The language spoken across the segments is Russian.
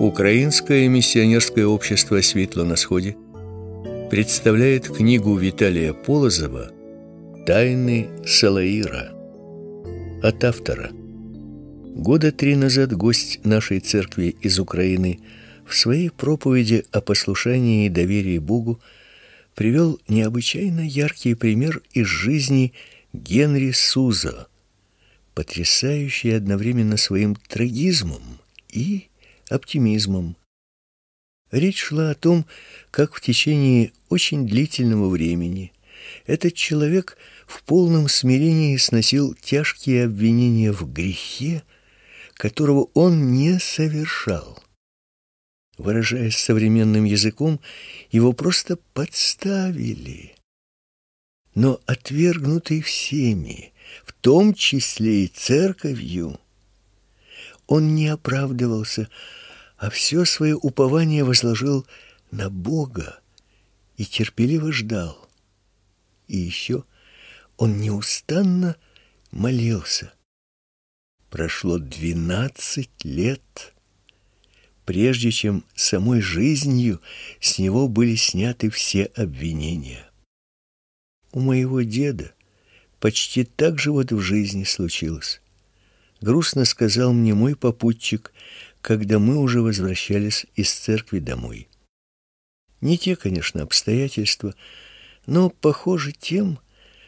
Украинское миссионерское общество «Светло на сходе» представляет книгу Виталия Полозова «Тайны Салаира» от автора. Года три назад гость нашей церкви из Украины в своей проповеди о послушании и доверии Богу привел необычайно яркий пример из жизни Генри Суза, потрясающий одновременно своим трагизмом и оптимизмом. Речь шла о том, как в течение очень длительного времени этот человек в полном смирении сносил тяжкие обвинения в грехе, которого он не совершал. Выражаясь современным языком, его просто подставили. Но отвергнутый всеми, в том числе и церковью, он не оправдывался, а все свое упование возложил на Бога и терпеливо ждал. И еще он неустанно молился. Прошло двенадцать лет, прежде чем самой жизнью с него были сняты все обвинения. У моего деда почти так же вот в жизни случилось грустно сказал мне мой попутчик, когда мы уже возвращались из церкви домой. Не те, конечно, обстоятельства, но похоже тем,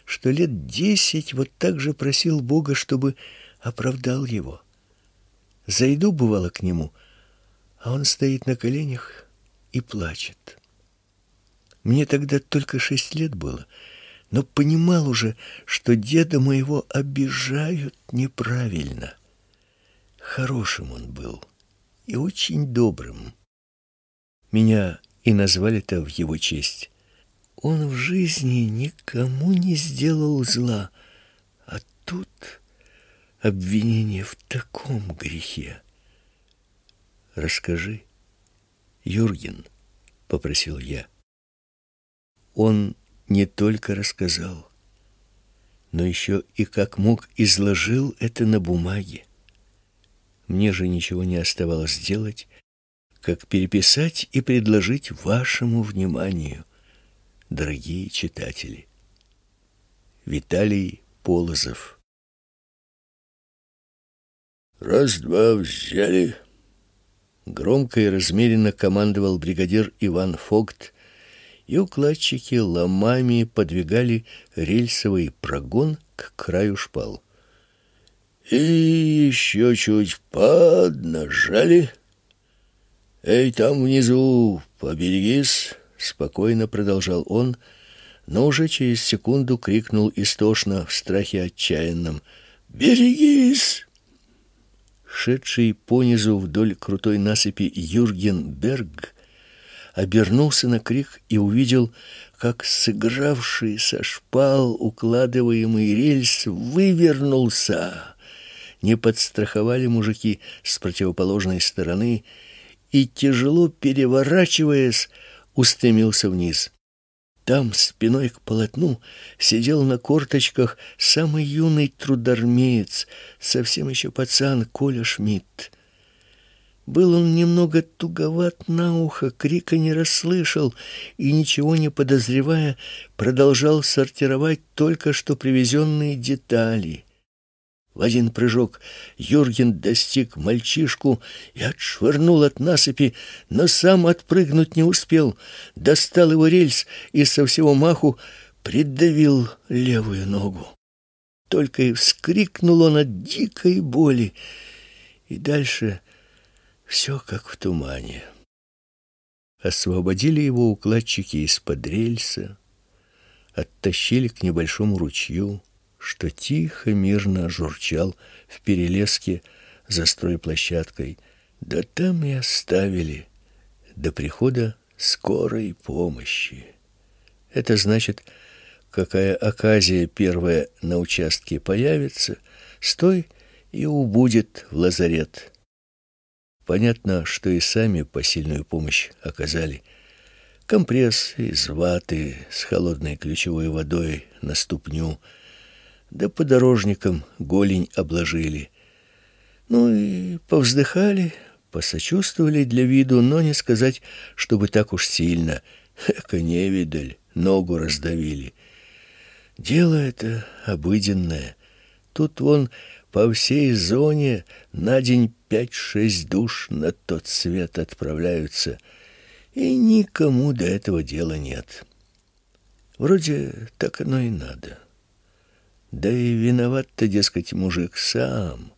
что лет десять вот так же просил Бога, чтобы оправдал его. Зайду бывало к нему, а он стоит на коленях и плачет. Мне тогда только шесть лет было — но понимал уже, что деда моего обижают неправильно. Хорошим он был и очень добрым. Меня и назвали-то в его честь. Он в жизни никому не сделал зла, а тут обвинение в таком грехе. «Расскажи, Юрген», — попросил я. Он не только рассказал, но еще и как мог изложил это на бумаге. Мне же ничего не оставалось делать, как переписать и предложить вашему вниманию, дорогие читатели. Виталий Полозов «Раз-два взяли!» Громко и размеренно командовал бригадир Иван Фогт, и укладчики ломами подвигали рельсовый прогон к краю шпал. И еще чуть поднажали. «Эй, там внизу, поберегись!» — спокойно продолжал он, но уже через секунду крикнул истошно в страхе отчаянном. «Берегись!» Шедший по низу вдоль крутой насыпи Юрген Берг обернулся на крик и увидел, как сыгравший со шпал укладываемый рельс вывернулся. Не подстраховали мужики с противоположной стороны и, тяжело переворачиваясь, устремился вниз. Там, спиной к полотну, сидел на корточках самый юный трудормеец, совсем еще пацан Коля Шмидт. Был он немного туговат на ухо, крика не расслышал и, ничего не подозревая, продолжал сортировать только что привезенные детали. В один прыжок Юрген достиг мальчишку и отшвырнул от насыпи, но сам отпрыгнуть не успел, достал его рельс и со всего маху придавил левую ногу. Только и вскрикнул он от дикой боли, и дальше все как в тумане. Освободили его укладчики из-под рельса, оттащили к небольшому ручью, что тихо, мирно журчал в перелеске за стройплощадкой. Да там и оставили до прихода скорой помощи. Это значит, какая оказия первая на участке появится, стой и убудет в лазарет. Понятно, что и сами посильную помощь оказали. Компресс из ваты с холодной ключевой водой на ступню, да подорожником голень обложили. Ну и повздыхали, посочувствовали для виду, но не сказать, чтобы так уж сильно. Эка невидаль, ногу раздавили. Дело это обыденное. Тут вон по всей зоне на день пять-шесть душ на тот свет отправляются, и никому до этого дела нет. Вроде так оно и надо. Да и виноват-то, дескать, мужик сам.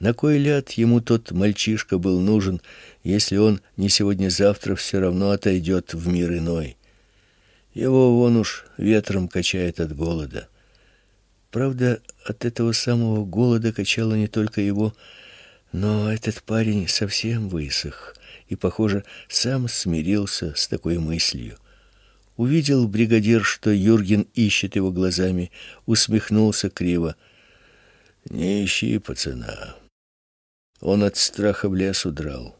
На кой ляд ему тот мальчишка был нужен, если он не сегодня-завтра все равно отойдет в мир иной? Его вон уж ветром качает от голода. Правда, от этого самого голода качало не только его, но этот парень совсем высох и, похоже, сам смирился с такой мыслью. Увидел бригадир, что Юрген ищет его глазами, усмехнулся криво. «Не ищи пацана. Он от страха в лес удрал.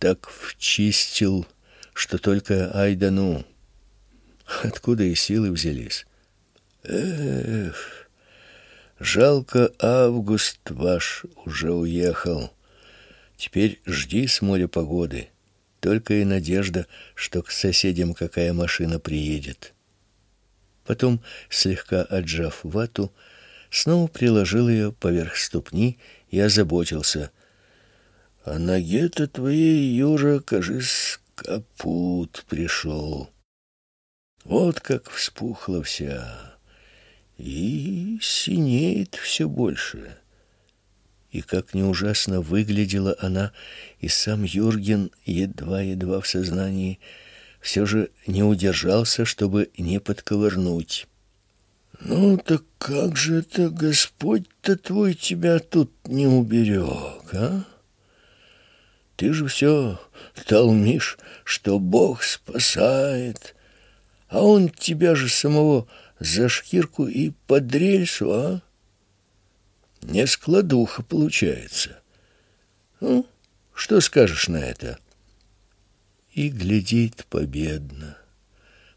Так вчистил, что только айдану. Откуда и силы взялись? Эх!» Жалко, август ваш уже уехал. Теперь жди с моря погоды. Только и надежда, что к соседям какая машина приедет. Потом, слегка отжав вату, снова приложил ее поверх ступни и озаботился. — А ноге-то твоей, Юра, кажись, капут пришел. Вот как вспухла вся и синеет все больше. И как не ужасно выглядела она, и сам Юрген, едва-едва в сознании, все же не удержался, чтобы не подковырнуть. «Ну так как же это Господь-то твой тебя тут не уберег, а? Ты же все толмишь, что Бог спасает, а Он тебя же самого спасает» за шкирку и под рельсу, а? Не складуха получается. Ну, что скажешь на это? И глядит победно.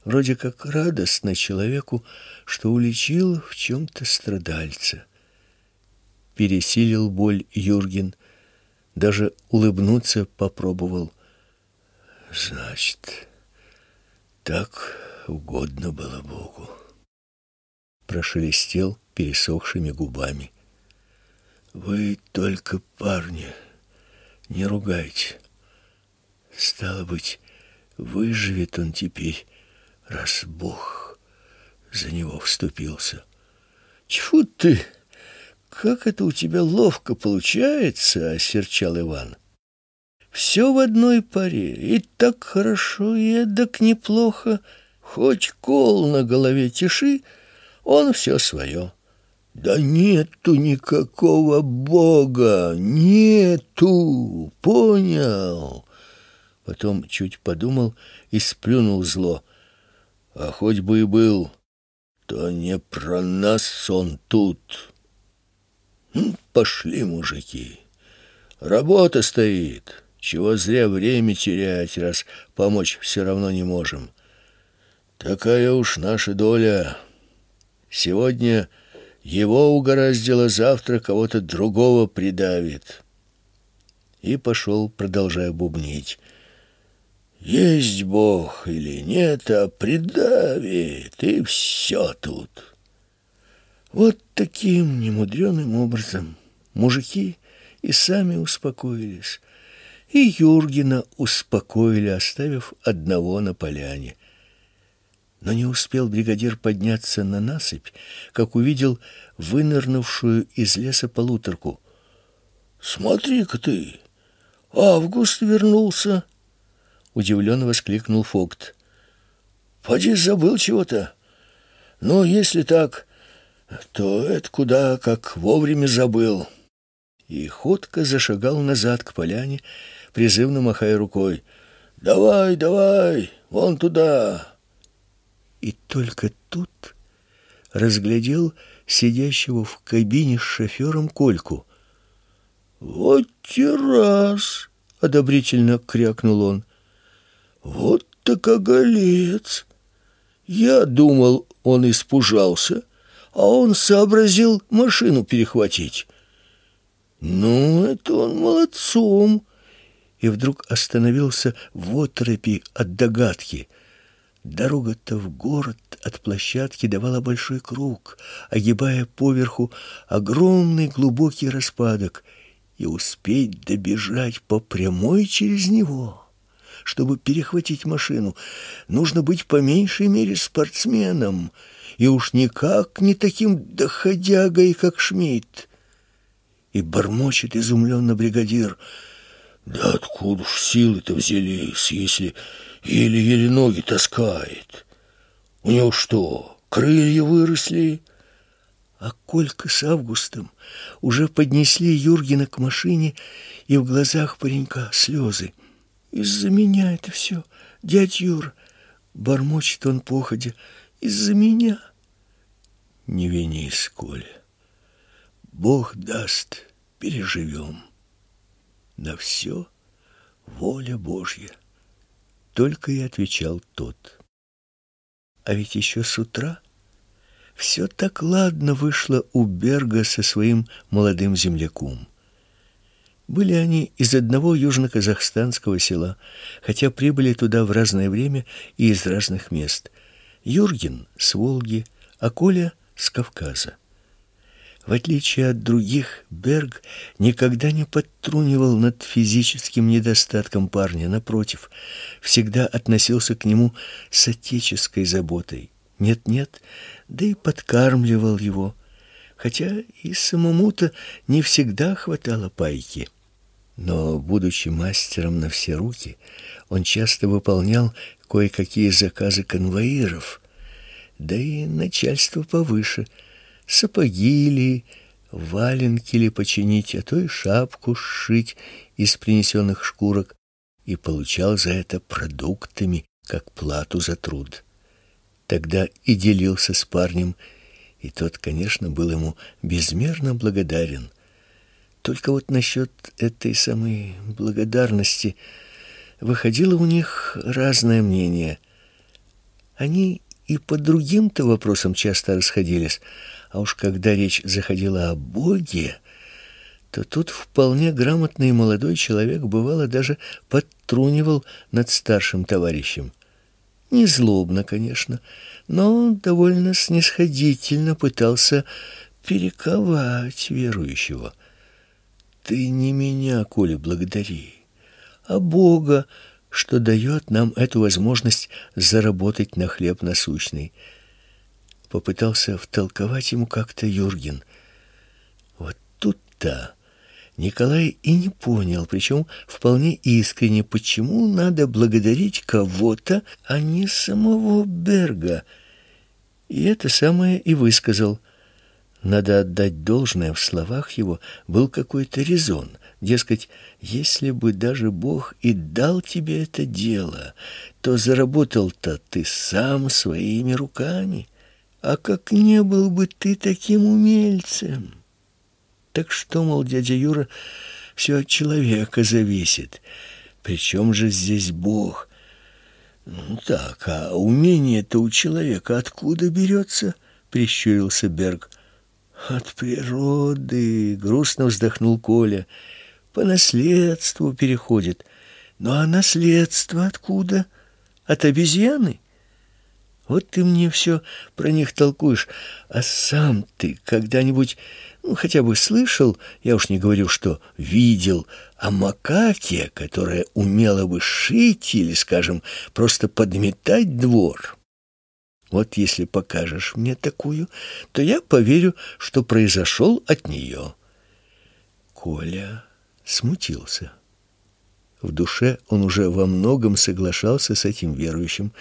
Вроде как радостно человеку, что уличил в чем-то страдальца. Пересилил боль Юрген, даже улыбнуться попробовал. Значит, так угодно было Богу прошелестел пересохшими губами. «Вы только парни, не ругайте. Стало быть, выживет он теперь, раз Бог за него вступился». «Тьфу ты! Как это у тебя ловко получается!» — осерчал Иван. «Все в одной паре, и так хорошо, и эдак неплохо. Хоть кол на голове тиши, — он все свое. «Да нету никакого Бога! Нету! Понял!» Потом чуть подумал и сплюнул зло. «А хоть бы и был, то не про нас он тут!» «Пошли, мужики! Работа стоит! Чего зря время терять, раз помочь все равно не можем! Такая уж наша доля!» Сегодня его угораздило, завтра кого-то другого придавит. И пошел, продолжая бубнить. Есть Бог или нет, а придавит, и все тут. Вот таким немудреным образом мужики и сами успокоились, и Юргена успокоили, оставив одного на поляне. Но не успел бригадир подняться на насыпь, как увидел вынырнувшую из леса полуторку. «Смотри-ка ты! Август вернулся!» — удивленно воскликнул Фокт. «Поди забыл чего-то. Ну, если так, то это куда как вовремя забыл». И ходко зашагал назад к поляне, призывно махая рукой. «Давай, давай, вон туда!» и только тут разглядел сидящего в кабине с шофером Кольку. «Вот раз, одобрительно крякнул он. «Вот так оголец!» Я думал, он испужался, а он сообразил машину перехватить. «Ну, это он молодцом!» И вдруг остановился в оторопи от догадки — Дорога-то в город от площадки давала большой круг, огибая поверху огромный глубокий распадок, и успеть добежать по прямой через него, чтобы перехватить машину, нужно быть по меньшей мере спортсменом, и уж никак не таким доходягой, как Шмидт. И бормочет изумленно бригадир, «Да откуда ж силы-то взялись, если...» еле-еле ноги таскает. У него что, крылья выросли?» А Колька с Августом уже поднесли Юргена к машине, и в глазах паренька слезы. «Из-за меня это все, дядь Юр!» — бормочет он походя. «Из-за меня!» «Не винись, Коля. Бог даст, переживем. На все воля Божья» только и отвечал тот. А ведь еще с утра все так ладно вышло у Берга со своим молодым земляком. Были они из одного южно-казахстанского села, хотя прибыли туда в разное время и из разных мест. Юрген с Волги, а Коля с Кавказа. В отличие от других, Берг никогда не подтрунивал над физическим недостатком парня, напротив, всегда относился к нему с отеческой заботой. Нет-нет, да и подкармливал его, хотя и самому-то не всегда хватало пайки. Но, будучи мастером на все руки, он часто выполнял кое-какие заказы конвоиров, да и начальство повыше – сапоги ли, валенки ли починить, а то и шапку сшить из принесенных шкурок, и получал за это продуктами, как плату за труд. Тогда и делился с парнем, и тот, конечно, был ему безмерно благодарен. Только вот насчет этой самой благодарности выходило у них разное мнение. Они и по другим-то вопросам часто расходились, а уж когда речь заходила о Боге, то тут вполне грамотный молодой человек бывало даже подтрунивал над старшим товарищем. Не злобно, конечно, но довольно снисходительно пытался перековать верующего. Ты не меня, Коля, благодари, а Бога, что дает нам эту возможность заработать на хлеб насущный попытался втолковать ему как-то Юрген. Вот тут-то Николай и не понял, причем вполне искренне, почему надо благодарить кого-то, а не самого Берга. И это самое и высказал. Надо отдать должное, в словах его был какой-то резон. Дескать, если бы даже Бог и дал тебе это дело, то заработал-то ты сам своими руками. А как не был бы ты таким умельцем? Так что, мол, дядя Юра, все от человека зависит. Причем же здесь Бог? Ну так, а умение-то у человека откуда берется? Прищурился Берг. От природы, грустно вздохнул Коля. По наследству переходит. Ну а наследство откуда? От обезьяны? Вот ты мне все про них толкуешь, а сам ты когда-нибудь, ну, хотя бы слышал, я уж не говорю, что видел, о макаке, которая умела бы шить или, скажем, просто подметать двор? Вот если покажешь мне такую, то я поверю, что произошел от нее. Коля смутился. В душе он уже во многом соглашался с этим верующим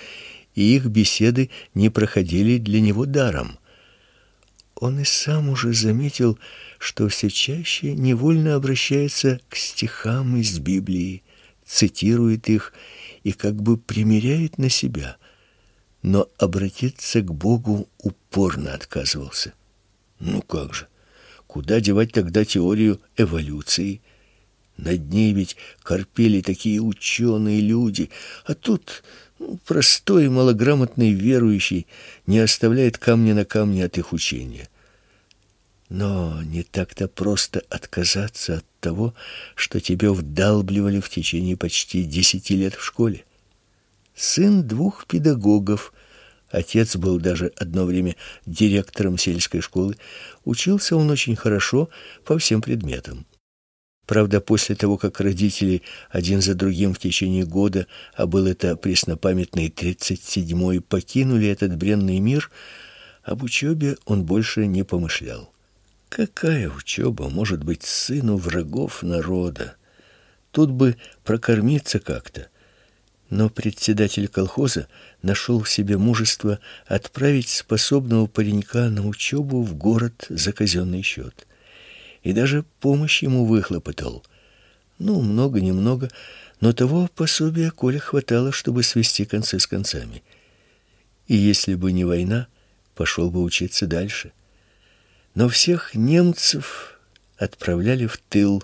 и их беседы не проходили для него даром. Он и сам уже заметил, что все чаще невольно обращается к стихам из Библии, цитирует их и как бы примеряет на себя, но обратиться к Богу упорно отказывался. Ну как же? Куда девать тогда теорию эволюции? Над ней ведь корпели такие ученые люди, а тут Простой и малограмотный верующий не оставляет камня на камне от их учения. Но не так-то просто отказаться от того, что тебе вдалбливали в течение почти десяти лет в школе. Сын двух педагогов, отец был даже одно время директором сельской школы, учился он очень хорошо по всем предметам. Правда, после того, как родители один за другим в течение года, а был это преснопамятный тридцать седьмой, покинули этот бренный мир, об учебе он больше не помышлял. Какая учеба может быть сыну врагов народа? Тут бы прокормиться как-то. Но председатель колхоза нашел в себе мужество отправить способного паренька на учебу в город за казенный счет и даже помощь ему выхлопотал. Ну, много-немного, но того пособия Коля хватало, чтобы свести концы с концами. И если бы не война, пошел бы учиться дальше. Но всех немцев отправляли в тыл.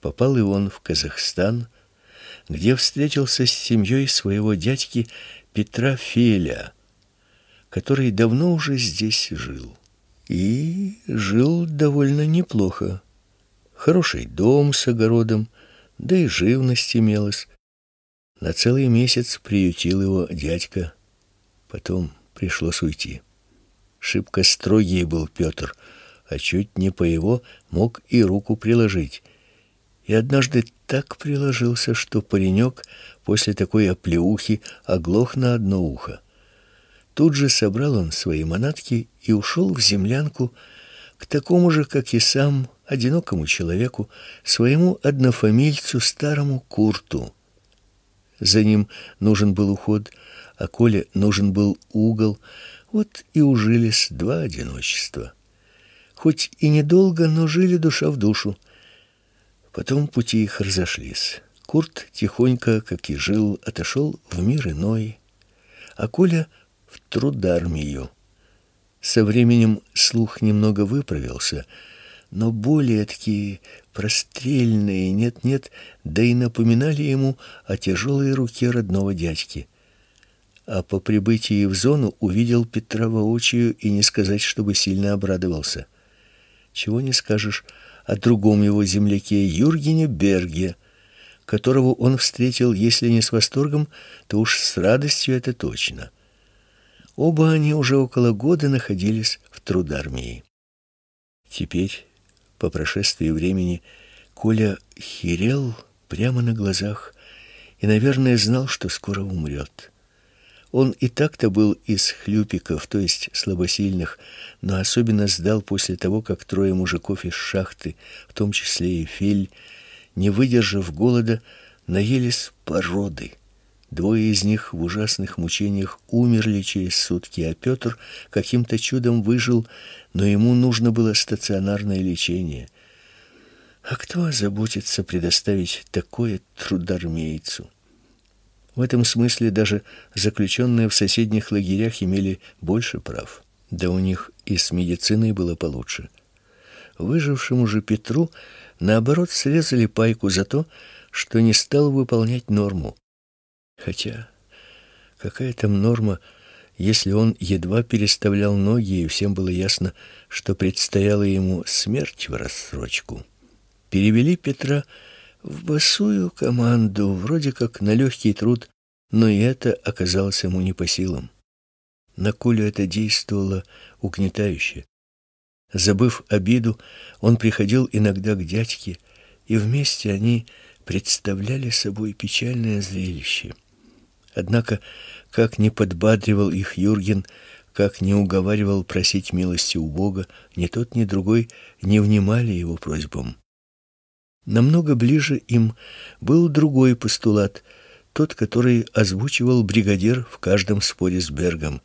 Попал и он в Казахстан, где встретился с семьей своего дядьки Петра Феля, который давно уже здесь жил и жил довольно неплохо. Хороший дом с огородом, да и живность имелась. На целый месяц приютил его дядька. Потом пришлось уйти. Шибко строгий был Петр, а чуть не по его мог и руку приложить. И однажды так приложился, что паренек после такой оплеухи оглох на одно ухо. Тут же собрал он свои манатки и ушел в землянку к такому же, как и сам, одинокому человеку, своему однофамильцу старому Курту. За ним нужен был уход, а Коле нужен был угол. Вот и ужились два одиночества. Хоть и недолго, но жили душа в душу. Потом пути их разошлись. Курт тихонько, как и жил, отошел в мир иной, а Коля — трудармию. Со временем слух немного выправился, но более такие прострельные, нет-нет, да и напоминали ему о тяжелой руке родного дядьки. А по прибытии в зону увидел Петра воочию и не сказать, чтобы сильно обрадовался. Чего не скажешь о другом его земляке Юргене Берге, которого он встретил, если не с восторгом, то уж с радостью это точно — Оба они уже около года находились в трудармии. Теперь, по прошествии времени, Коля херел прямо на глазах и, наверное, знал, что скоро умрет. Он и так-то был из хлюпиков, то есть слабосильных, но особенно сдал после того, как трое мужиков из шахты, в том числе и Фель, не выдержав голода, наелись породы. Двое из них в ужасных мучениях умерли через сутки, а Петр каким-то чудом выжил, но ему нужно было стационарное лечение. А кто заботится предоставить такое трудармейцу? В этом смысле даже заключенные в соседних лагерях имели больше прав. Да у них и с медициной было получше. Выжившему же Петру, наоборот, срезали пайку за то, что не стал выполнять норму. Хотя какая там норма, если он едва переставлял ноги, и всем было ясно, что предстояла ему смерть в рассрочку. Перевели Петра в босую команду, вроде как на легкий труд, но и это оказалось ему не по силам. На Колю это действовало угнетающе. Забыв обиду, он приходил иногда к дядьке, и вместе они представляли собой печальное зрелище — Однако, как не подбадривал их Юрген, как не уговаривал просить милости у Бога, ни тот, ни другой не внимали его просьбам. Намного ближе им был другой постулат, тот, который озвучивал бригадир в каждом споре с Бергом.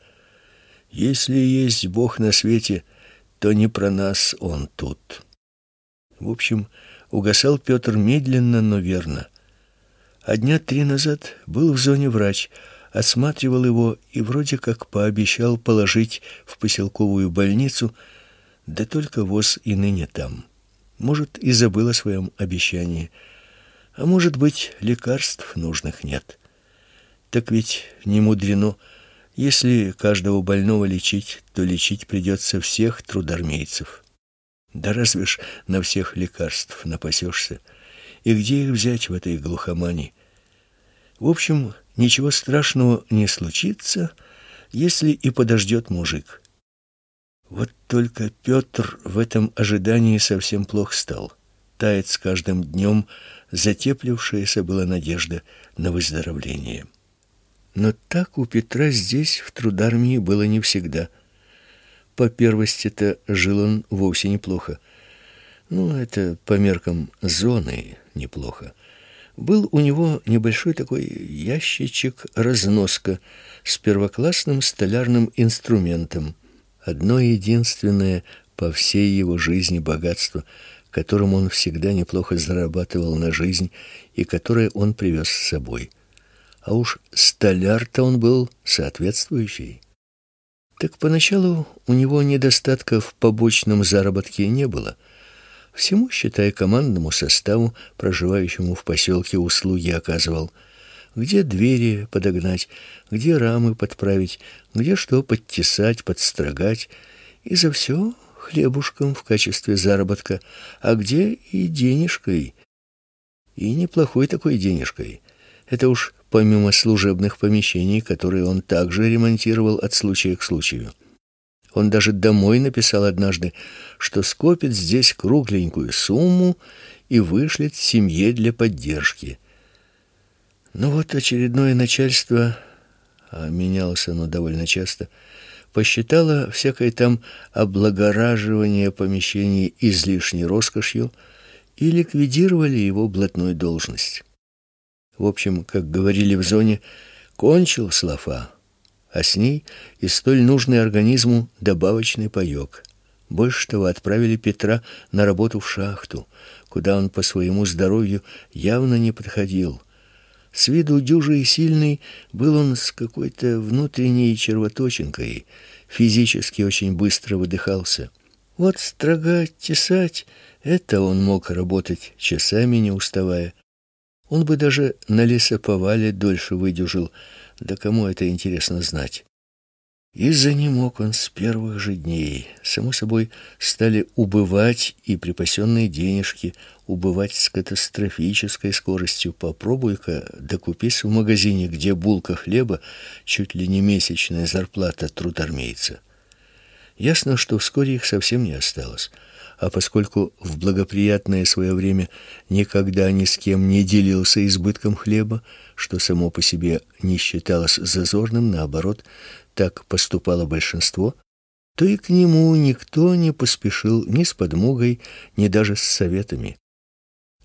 Если есть Бог на свете, то не про нас он тут. В общем, угасал Петр медленно, но верно. А дня три назад был в зоне врач, осматривал его и вроде как пообещал положить в поселковую больницу, да только воз и ныне там. Может, и забыл о своем обещании, а может быть, лекарств нужных нет. Так ведь не мудрено, если каждого больного лечить, то лечить придется всех трудармейцев. Да разве ж на всех лекарств напасешься? И где их взять в этой глухомани? В общем, ничего страшного не случится, если и подождет мужик. Вот только Петр в этом ожидании совсем плохо стал. Тает с каждым днем затеплившаяся была надежда на выздоровление. Но так у Петра здесь, в трудармии, было не всегда. По первости-то жил он вовсе неплохо. Ну, это по меркам зоны неплохо. Был у него небольшой такой ящичек-разноска с первоклассным столярным инструментом. Одно единственное по всей его жизни богатство, которым он всегда неплохо зарабатывал на жизнь и которое он привез с собой. А уж столяр-то он был соответствующий. Так поначалу у него недостатка в побочном заработке не было – Всему, считая командному составу, проживающему в поселке, услуги оказывал. Где двери подогнать, где рамы подправить, где что подтесать, подстрогать. И за все хлебушком в качестве заработка, а где и денежкой. И неплохой такой денежкой. Это уж помимо служебных помещений, которые он также ремонтировал от случая к случаю. Он даже домой написал однажды, что скопит здесь кругленькую сумму и вышлет семье для поддержки. Но ну вот очередное начальство, а менялось оно довольно часто, посчитало всякое там облагораживание помещений излишней роскошью и ликвидировали его блатную должность. В общем, как говорили в зоне, кончил слафа а с ней и столь нужный организму добавочный паёк. Больше того, отправили Петра на работу в шахту, куда он по своему здоровью явно не подходил. С виду дюжий и сильный был он с какой-то внутренней червоточинкой, физически очень быстро выдыхался. Вот строгать, тесать, это он мог работать часами не уставая. Он бы даже на лесоповале дольше выдержал, да кому это интересно знать? И занемог он с первых же дней. Само собой, стали убывать и припасенные денежки, убывать с катастрофической скоростью. Попробуй-ка докупись в магазине, где булка хлеба чуть ли не месячная зарплата трудармейца. Ясно, что вскоре их совсем не осталось — а поскольку в благоприятное свое время никогда ни с кем не делился избытком хлеба, что само по себе не считалось зазорным, наоборот, так поступало большинство, то и к нему никто не поспешил ни с подмогой, ни даже с советами.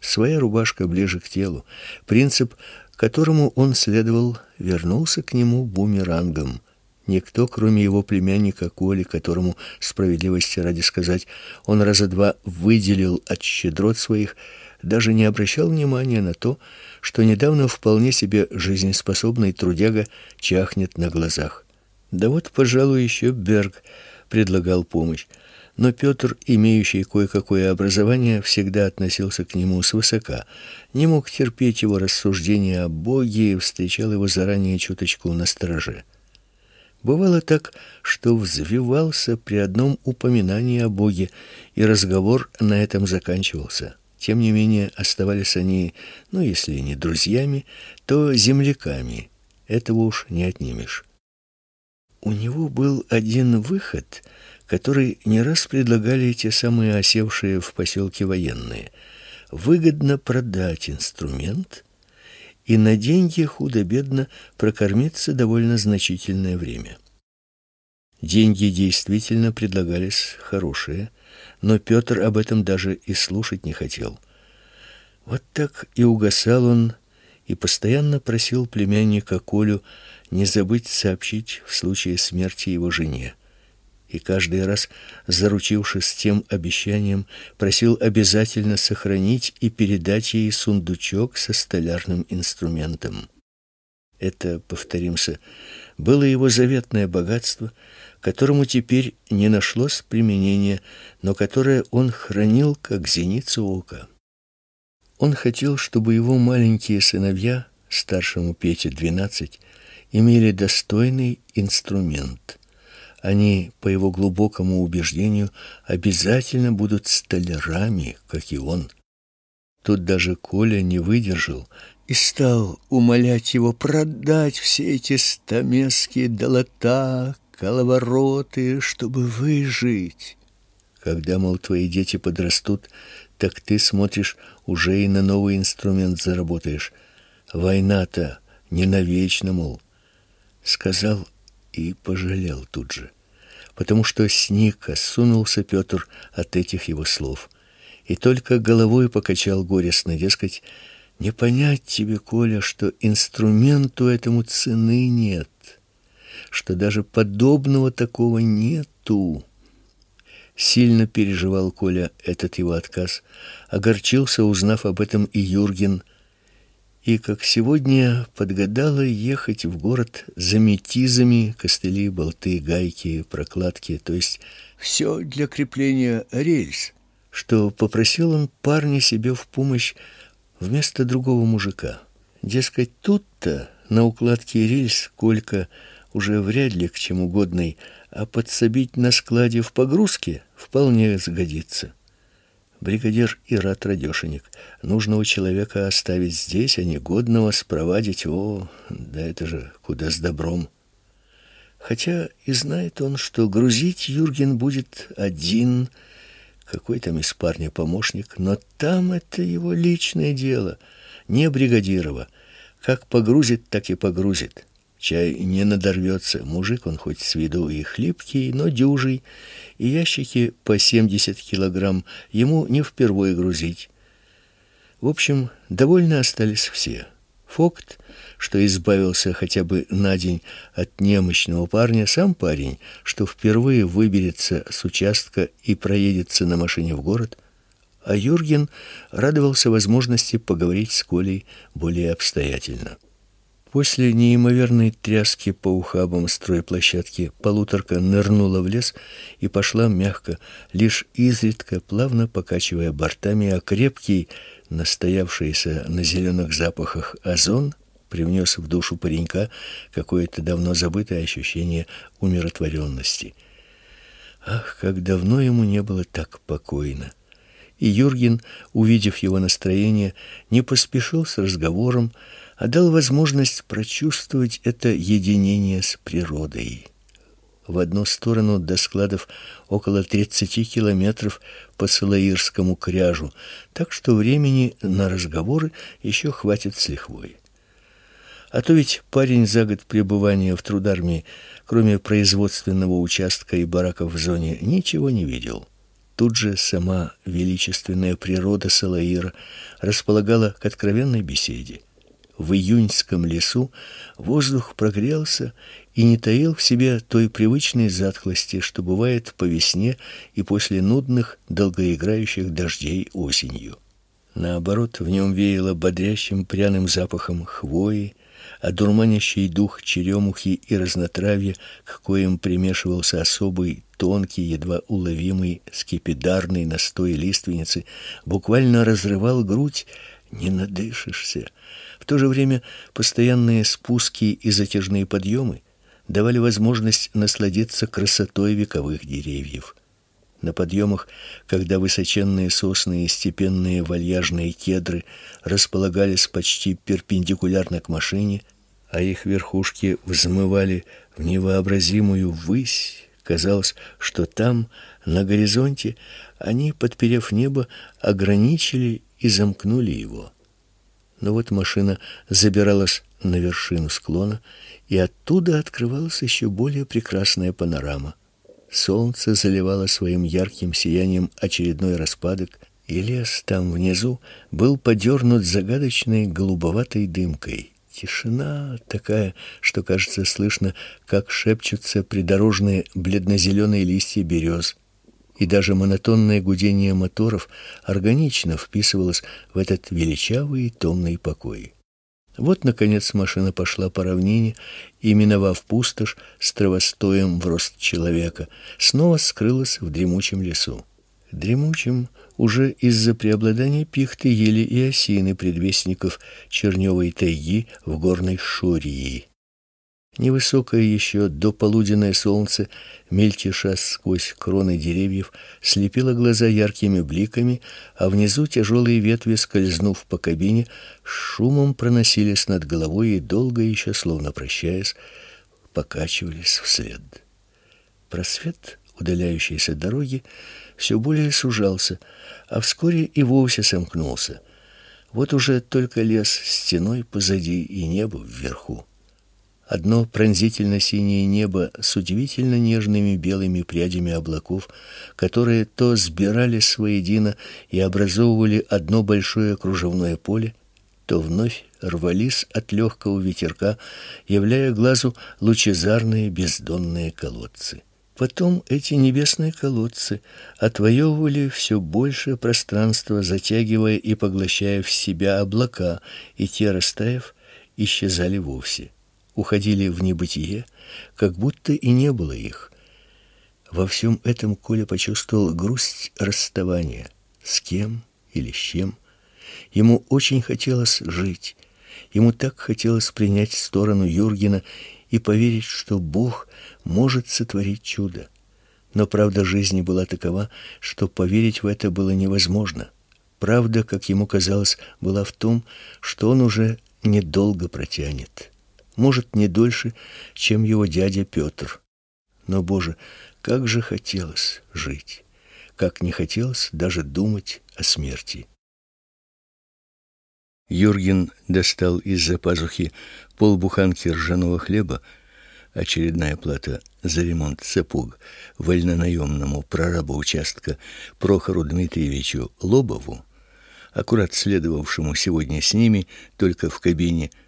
Своя рубашка ближе к телу, принцип, которому он следовал, вернулся к нему бумерангом – Никто, кроме его племянника Коли, которому, справедливости ради сказать, он раза два выделил от щедрот своих, даже не обращал внимания на то, что недавно вполне себе жизнеспособный трудяга чахнет на глазах. Да вот, пожалуй, еще Берг предлагал помощь, но Петр, имеющий кое-какое образование, всегда относился к нему свысока, не мог терпеть его рассуждения о Боге и встречал его заранее чуточку на страже. Бывало так, что взвивался при одном упоминании о Боге, и разговор на этом заканчивался. Тем не менее, оставались они, ну, если не друзьями, то земляками. Этого уж не отнимешь. У него был один выход, который не раз предлагали те самые осевшие в поселке военные. Выгодно продать инструмент – и на деньги худо-бедно прокормиться довольно значительное время. Деньги действительно предлагались хорошие, но Петр об этом даже и слушать не хотел. Вот так и угасал он, и постоянно просил племянника Колю не забыть сообщить в случае смерти его жене и каждый раз, заручившись тем обещанием, просил обязательно сохранить и передать ей сундучок со столярным инструментом. Это, повторимся, было его заветное богатство, которому теперь не нашлось применения, но которое он хранил как зеницу ока. Он хотел, чтобы его маленькие сыновья, старшему Пете двенадцать, имели достойный инструмент – они, по его глубокому убеждению, обязательно будут столярами, как и он. Тут даже Коля не выдержал и стал умолять его продать все эти стамесские долота, коловороты, чтобы выжить. Когда, мол, твои дети подрастут, так ты смотришь, уже и на новый инструмент заработаешь. Война-то не навечно, мол. Сказал, и пожалел тут же, потому что сник, осунулся Петр от этих его слов и только головой покачал горестно, дескать, не понять тебе, Коля, что инструменту этому цены нет, что даже подобного такого нету. Сильно переживал Коля этот его отказ, огорчился, узнав об этом и Юрген, и, как сегодня, подгадала ехать в город за метизами, костыли, болты, гайки, прокладки, то есть все для крепления рельс, что попросил он парня себе в помощь вместо другого мужика. Дескать, тут-то на укладке рельс сколько уже вряд ли к чему годный, а подсобить на складе в погрузке вполне сгодится бригадир и рад Радешенек. Нужного человека оставить здесь, а негодного спровадить. О, да это же куда с добром. Хотя и знает он, что грузить Юрген будет один, какой там из парня помощник, но там это его личное дело, не бригадирова. Как погрузит, так и погрузит. Чай не надорвется. Мужик он хоть с виду и хлипкий, но дюжий, и ящики по семьдесят килограмм ему не впервые грузить. В общем, довольны остались все. Фокт, что избавился хотя бы на день от немощного парня, сам парень, что впервые выберется с участка и проедется на машине в город, а Юрген радовался возможности поговорить с Колей более обстоятельно. После неимоверной тряски по ухабам стройплощадки полуторка нырнула в лес и пошла мягко, лишь изредка плавно покачивая бортами, а крепкий, настоявшийся на зеленых запахах озон привнес в душу паренька какое-то давно забытое ощущение умиротворенности. Ах, как давно ему не было так покойно! И Юрген, увидев его настроение, не поспешил с разговором, а дал возможность прочувствовать это единение с природой. В одну сторону до складов около 30 километров по Салаирскому кряжу, так что времени на разговоры еще хватит с лихвой. А то ведь парень за год пребывания в трудармии, кроме производственного участка и бараков в зоне, ничего не видел. Тут же сама величественная природа Салаира располагала к откровенной беседе в июньском лесу, воздух прогрелся и не таил в себе той привычной затхлости, что бывает по весне и после нудных, долгоиграющих дождей осенью. Наоборот, в нем веяло бодрящим пряным запахом хвои, одурманящий дух черемухи и разнотравья, к коим примешивался особый, тонкий, едва уловимый скипидарный настой лиственницы, буквально разрывал грудь, не надышишься то же время постоянные спуски и затяжные подъемы давали возможность насладиться красотой вековых деревьев. На подъемах, когда высоченные сосны и степенные вальяжные кедры располагались почти перпендикулярно к машине, а их верхушки взмывали в невообразимую высь, казалось, что там, на горизонте, они, подперев небо, ограничили и замкнули его. Но вот машина забиралась на вершину склона, и оттуда открывалась еще более прекрасная панорама. Солнце заливало своим ярким сиянием очередной распадок, и лес там внизу был подернут загадочной голубоватой дымкой. Тишина такая, что кажется слышно, как шепчутся придорожные бледно-зеленые листья берез и даже монотонное гудение моторов органично вписывалось в этот величавый и томный покой. Вот, наконец, машина пошла по равнине и, миновав пустошь с травостоем в рост человека, снова скрылась в дремучем лесу. дремучем уже из-за преобладания пихты, ели и осины предвестников черневой тайги в горной Шории. Невысокое еще до полуденное солнце, мельтеша сквозь кроны деревьев, слепило глаза яркими бликами, а внизу тяжелые ветви, скользнув по кабине, шумом проносились над головой и долго еще, словно прощаясь, покачивались вслед. Просвет удаляющейся дороги все более сужался, а вскоре и вовсе сомкнулся. Вот уже только лес стеной позади и небо вверху. Одно пронзительно синее небо с удивительно нежными белыми прядями облаков, которые то сбирались воедино и образовывали одно большое кружевное поле, то вновь рвались от легкого ветерка, являя глазу лучезарные бездонные колодцы. Потом эти небесные колодцы отвоевывали все большее пространство, затягивая и поглощая в себя облака, и те, растаяв, исчезали вовсе уходили в небытие, как будто и не было их. Во всем этом Коля почувствовал грусть расставания. С кем или с чем? Ему очень хотелось жить. Ему так хотелось принять сторону Юргена и поверить, что Бог может сотворить чудо. Но правда жизни была такова, что поверить в это было невозможно. Правда, как ему казалось, была в том, что он уже недолго протянет может, не дольше, чем его дядя Петр. Но, Боже, как же хотелось жить, как не хотелось даже думать о смерти. Юрген достал из-за пазухи полбуханки ржаного хлеба, очередная плата за ремонт сапог вольнонаемному прорабу участка Прохору Дмитриевичу Лобову, аккурат следовавшему сегодня с ними только в кабине –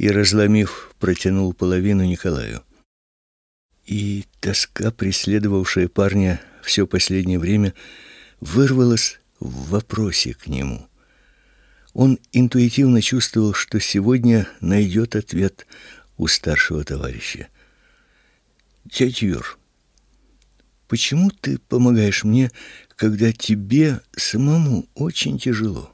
и, разломив, протянул половину Николаю. И тоска, преследовавшая парня все последнее время, вырвалась в вопросе к нему. Он интуитивно чувствовал, что сегодня найдет ответ у старшего товарища. «Дядь Юр, почему ты помогаешь мне, когда тебе самому очень тяжело?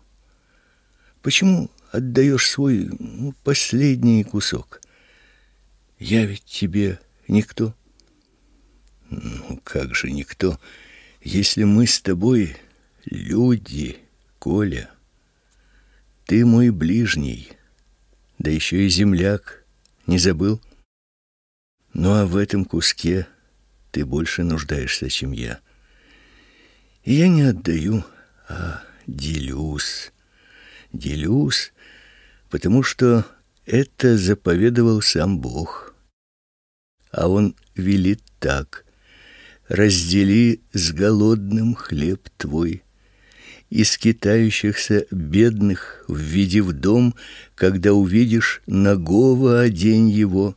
Почему отдаешь свой ну, последний кусок. Я ведь тебе никто. Ну, как же никто, если мы с тобой люди, Коля. Ты мой ближний, да еще и земляк, не забыл? Ну, а в этом куске ты больше нуждаешься, чем я. И я не отдаю, а делюсь. Делюсь потому что это заповедовал сам Бог. А он велит так: раздели с голодным хлеб твой, и скитающихся бедных введи в дом, когда увидишь нагого одень его,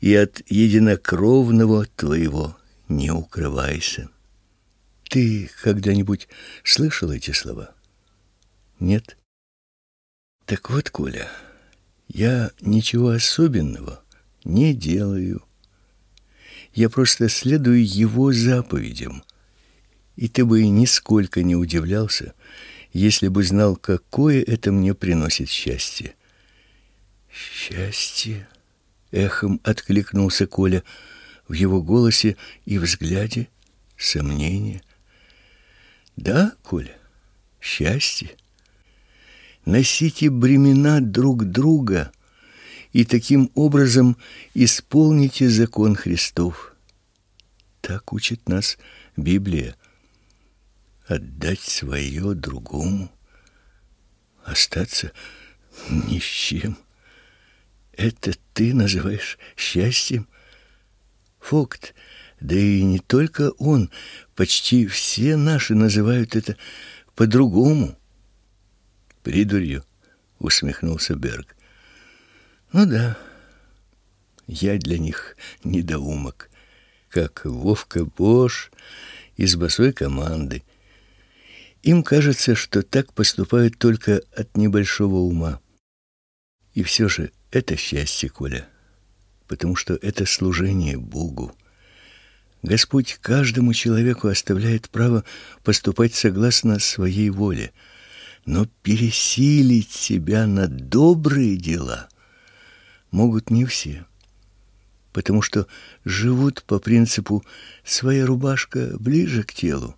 и от единокровного твоего не укрывайся. Ты когда-нибудь слышал эти слова? Нет. Так вот, Коля, я ничего особенного не делаю. Я просто следую его заповедям. И ты бы и нисколько не удивлялся, если бы знал, какое это мне приносит счастье. Счастье, эхом откликнулся Коля в его голосе и взгляде сомнение. Да, Коля, счастье носите бремена друг друга и таким образом исполните закон Христов. Так учит нас Библия. Отдать свое другому, остаться ни с чем. Это ты называешь счастьем? Фокт, да и не только он, почти все наши называют это по-другому придурью, усмехнулся Берг. Ну да. Я для них недоумок, как Вовка Бош из босой команды. Им кажется, что так поступают только от небольшого ума. И все же это счастье, Коля, потому что это служение Богу. Господь каждому человеку оставляет право поступать согласно своей воле — но пересилить себя на добрые дела могут не все, потому что живут по принципу «своя рубашка ближе к телу».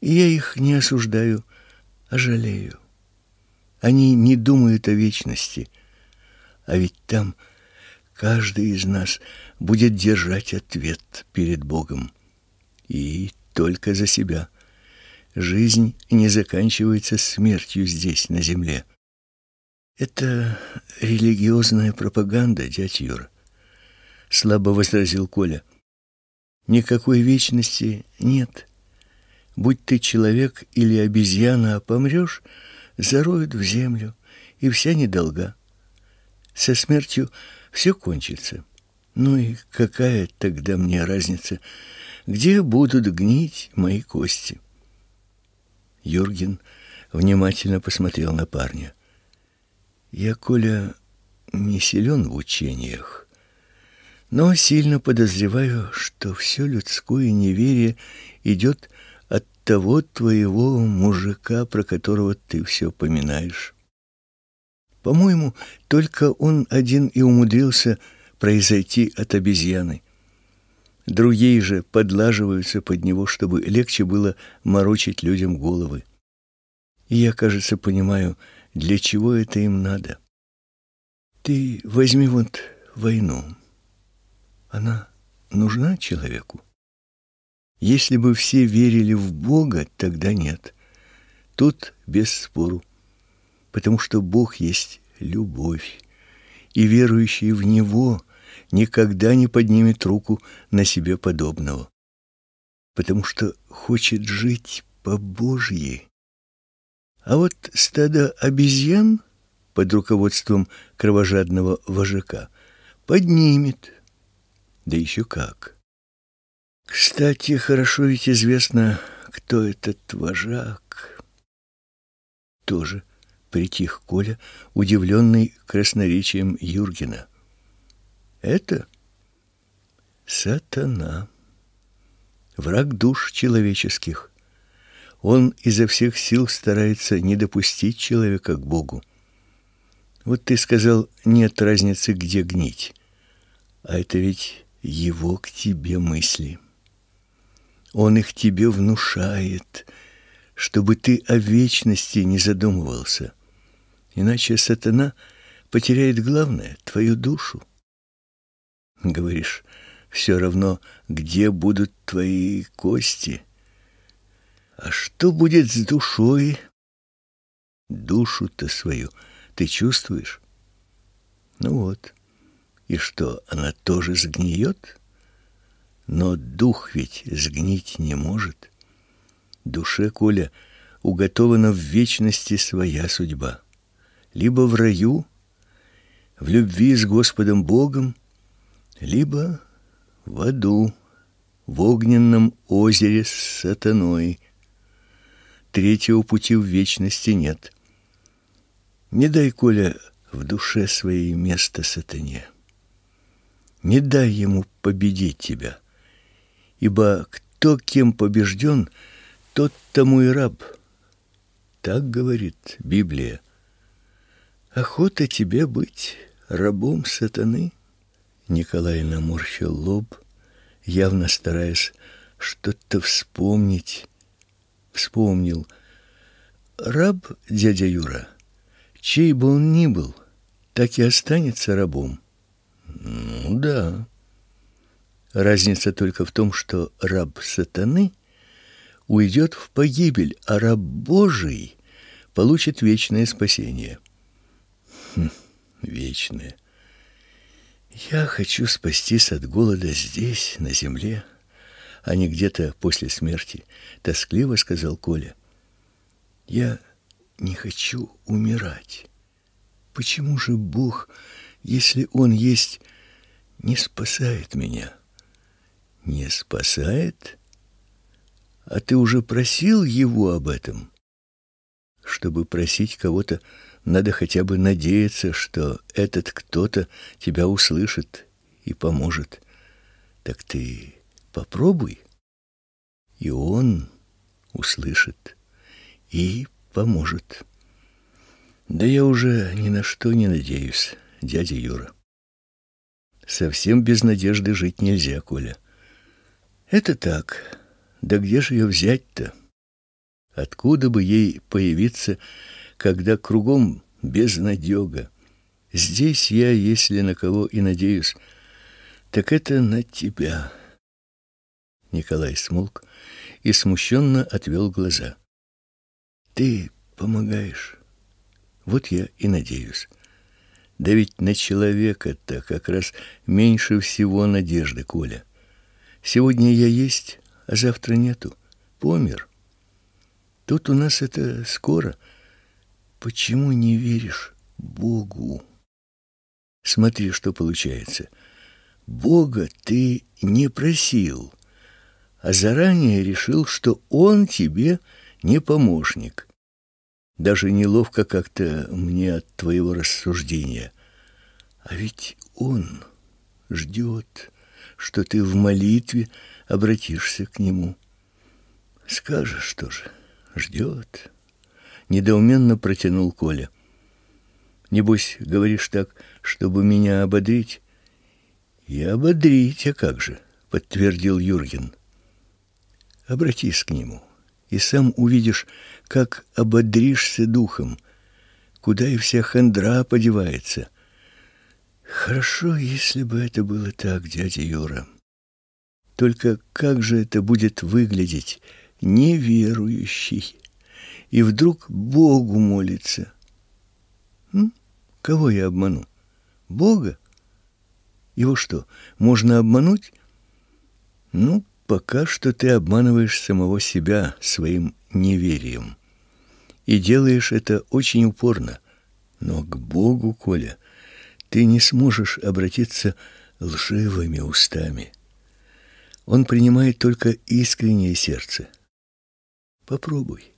И я их не осуждаю, а жалею. Они не думают о вечности, а ведь там каждый из нас будет держать ответ перед Богом и только за себя – Жизнь не заканчивается смертью здесь, на земле. Это религиозная пропаганда, дядь Юра, слабо возразил Коля. Никакой вечности нет. Будь ты человек или обезьяна, а помрёшь, зароют в землю, и вся недолга. Со смертью все кончится. Ну и какая тогда мне разница, где будут гнить мои кости? Юрген внимательно посмотрел на парня. Я, Коля, не силен в учениях, но сильно подозреваю, что все людское неверие идет от того твоего мужика, про которого ты все поминаешь. По-моему, только он один и умудрился произойти от обезьяны. Другие же подлаживаются под него, чтобы легче было морочить людям головы. И я, кажется, понимаю, для чего это им надо. Ты возьми вот войну. Она нужна человеку? Если бы все верили в Бога, тогда нет. Тут без спору. Потому что Бог есть любовь, и верующие в него никогда не поднимет руку на себе подобного, потому что хочет жить по Божьей. А вот стадо обезьян под руководством кровожадного вожака поднимет, да еще как. Кстати, хорошо ведь известно, кто этот вожак. Тоже притих Коля, удивленный красноречием Юргена. Это сатана, враг душ человеческих. Он изо всех сил старается не допустить человека к Богу. Вот ты сказал, нет разницы, где гнить. А это ведь его к тебе мысли. Он их тебе внушает, чтобы ты о вечности не задумывался. Иначе сатана потеряет главное твою душу. Говоришь, все равно, где будут твои кости. А что будет с душой? Душу-то свою ты чувствуешь? Ну вот. И что, она тоже сгниет? Но дух ведь сгнить не может. Душе, Коля, уготована в вечности своя судьба. Либо в раю, в любви с Господом Богом, либо в аду, в огненном озере с сатаной. Третьего пути в вечности нет. Не дай, Коля, в душе своей место сатане. Не дай ему победить тебя, ибо кто кем побежден, тот тому и раб. Так говорит Библия. Охота тебе быть рабом сатаны — Николай наморщил лоб, явно стараясь что-то вспомнить. Вспомнил. Раб дядя Юра, чей бы он ни был, так и останется рабом. Ну да. Разница только в том, что раб сатаны уйдет в погибель, а раб Божий получит вечное спасение. Хм, вечное. Я хочу спастись от голода здесь, на земле, а не где-то после смерти, тоскливо сказал Коля. Я не хочу умирать. Почему же Бог, если он есть, не спасает меня? Не спасает? А ты уже просил его об этом? Чтобы просить кого-то надо хотя бы надеяться, что этот кто-то тебя услышит и поможет. Так ты попробуй. И он услышит и поможет. Да я уже ни на что не надеюсь, дядя Юра. Совсем без надежды жить нельзя, Коля. Это так. Да где же ее взять-то? Откуда бы ей появиться когда кругом безнадега. Здесь я, если на кого и надеюсь, так это на тебя. Николай смолк и смущенно отвел глаза. Ты помогаешь. Вот я и надеюсь. Да ведь на человека-то как раз меньше всего надежды, Коля. Сегодня я есть, а завтра нету. Помер. Тут у нас это скоро — Почему не веришь Богу? Смотри, что получается. Бога ты не просил, а заранее решил, что он тебе не помощник. Даже неловко как-то мне от твоего рассуждения. А ведь он ждет, что ты в молитве обратишься к нему. Скажешь, что же, ждет недоуменно протянул Коля. Небось, говоришь так, чтобы меня ободрить? И ободрить, а как же, подтвердил Юрген. Обратись к нему, и сам увидишь, как ободришься духом, куда и вся хандра подевается. Хорошо, если бы это было так, дядя Юра. Только как же это будет выглядеть неверующий? и вдруг Богу молится. М? Кого я обману? Бога? Его что, можно обмануть? Ну, пока что ты обманываешь самого себя своим неверием. И делаешь это очень упорно. Но к Богу, Коля, ты не сможешь обратиться лживыми устами. Он принимает только искреннее сердце. Попробуй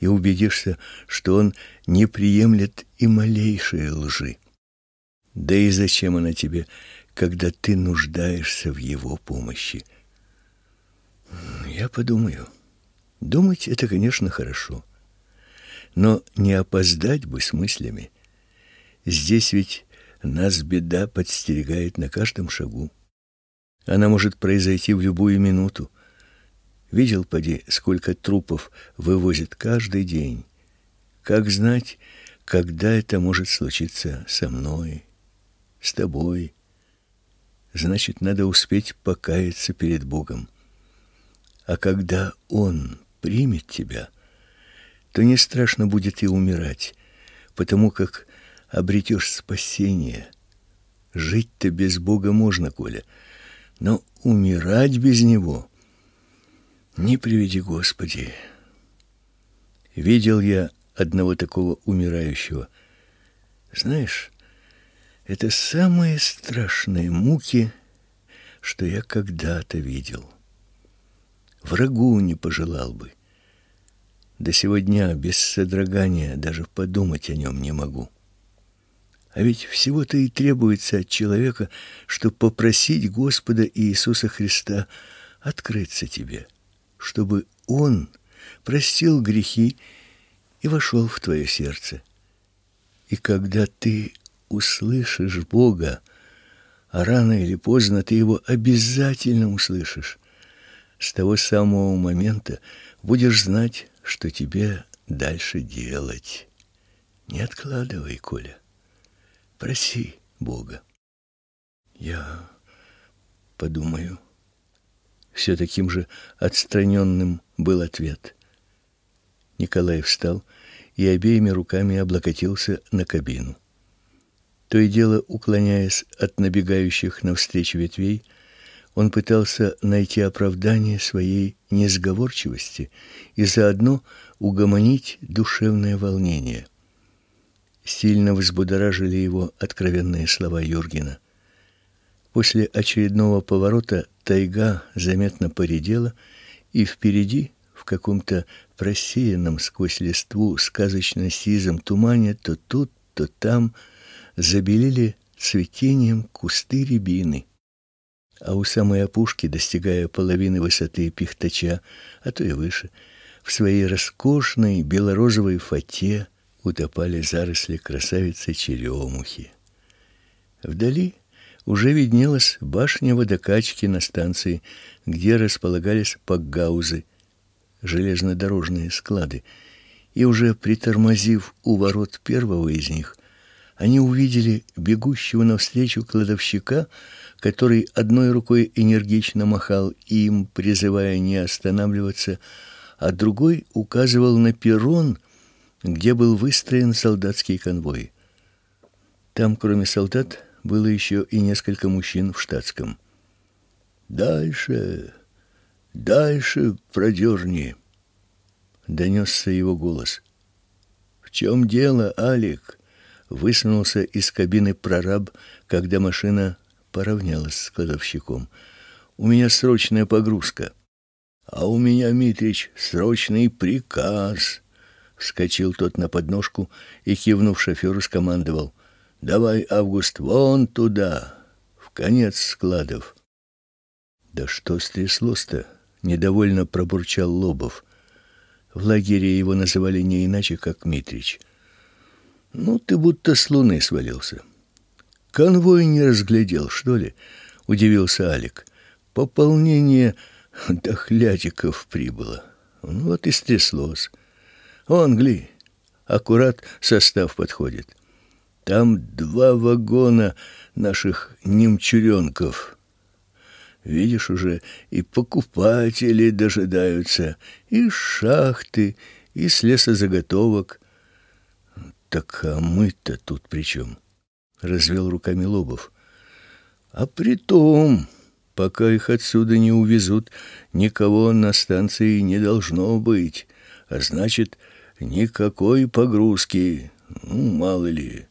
и убедишься, что он не приемлет и малейшей лжи. Да и зачем она тебе, когда ты нуждаешься в его помощи? Я подумаю. Думать это, конечно, хорошо. Но не опоздать бы с мыслями. Здесь ведь нас беда подстерегает на каждом шагу. Она может произойти в любую минуту. Видел, поди, сколько трупов вывозят каждый день. Как знать, когда это может случиться со мной, с тобой? Значит, надо успеть покаяться перед Богом. А когда Он примет тебя, то не страшно будет и умирать, потому как обретешь спасение. Жить-то без Бога можно, Коля, но умирать без Него — не приведи, Господи. Видел я одного такого умирающего. Знаешь, это самые страшные муки, что я когда-то видел. Врагу не пожелал бы. До сего без содрогания даже подумать о нем не могу. А ведь всего-то и требуется от человека, чтобы попросить Господа Иисуса Христа открыться тебе. — чтобы он простил грехи и вошел в твое сердце. И когда ты услышишь Бога, а рано или поздно ты его обязательно услышишь, с того самого момента будешь знать, что тебе дальше делать. Не откладывай, Коля. Проси Бога. Я подумаю. Все таким же отстраненным был ответ. Николай встал и обеими руками облокотился на кабину. То и дело, уклоняясь от набегающих навстречу ветвей, он пытался найти оправдание своей несговорчивости и заодно угомонить душевное волнение. Сильно взбудоражили его откровенные слова Юргена. После очередного поворота Тайга заметно поредела, и впереди, в каком-то просеянном сквозь листву сказочно-сизом тумане, то тут, то там забелели цветением кусты рябины. А у самой опушки, достигая половины высоты пихтача, а то и выше, в своей роскошной белорозовой фате утопали заросли красавицы черемухи. Вдали уже виднелась башня водокачки на станции, где располагались пакгаузы, железнодорожные склады. И уже притормозив у ворот первого из них, они увидели бегущего навстречу кладовщика, который одной рукой энергично махал им, призывая не останавливаться, а другой указывал на перрон, где был выстроен солдатский конвой. Там, кроме солдат, было еще и несколько мужчин в штатском. «Дальше! Дальше, продерни!» Донесся его голос. «В чем дело, Алик?» Высунулся из кабины прораб, когда машина поравнялась с кладовщиком. «У меня срочная погрузка». «А у меня, Митрич, срочный приказ!» Вскочил тот на подножку и, кивнув шоферу, скомандовал. Давай, Август, вон туда, в конец складов. Да что стряслось-то? недовольно пробурчал Лобов. В лагере его называли не иначе, как Митрич. Ну ты будто с луны свалился. Конвой не разглядел, что ли? удивился Алик. Пополнение дохлятиков прибыло. Ну вот и стряслось. Вон, аккурат состав подходит. Там два вагона наших немчуренков. Видишь уже, и покупатели дожидаются, и шахты, и с лесозаготовок. Так а мы-то тут при чем? Развел руками Лобов. А при том, пока их отсюда не увезут, никого на станции не должно быть, а значит, никакой погрузки. Ну, мало ли,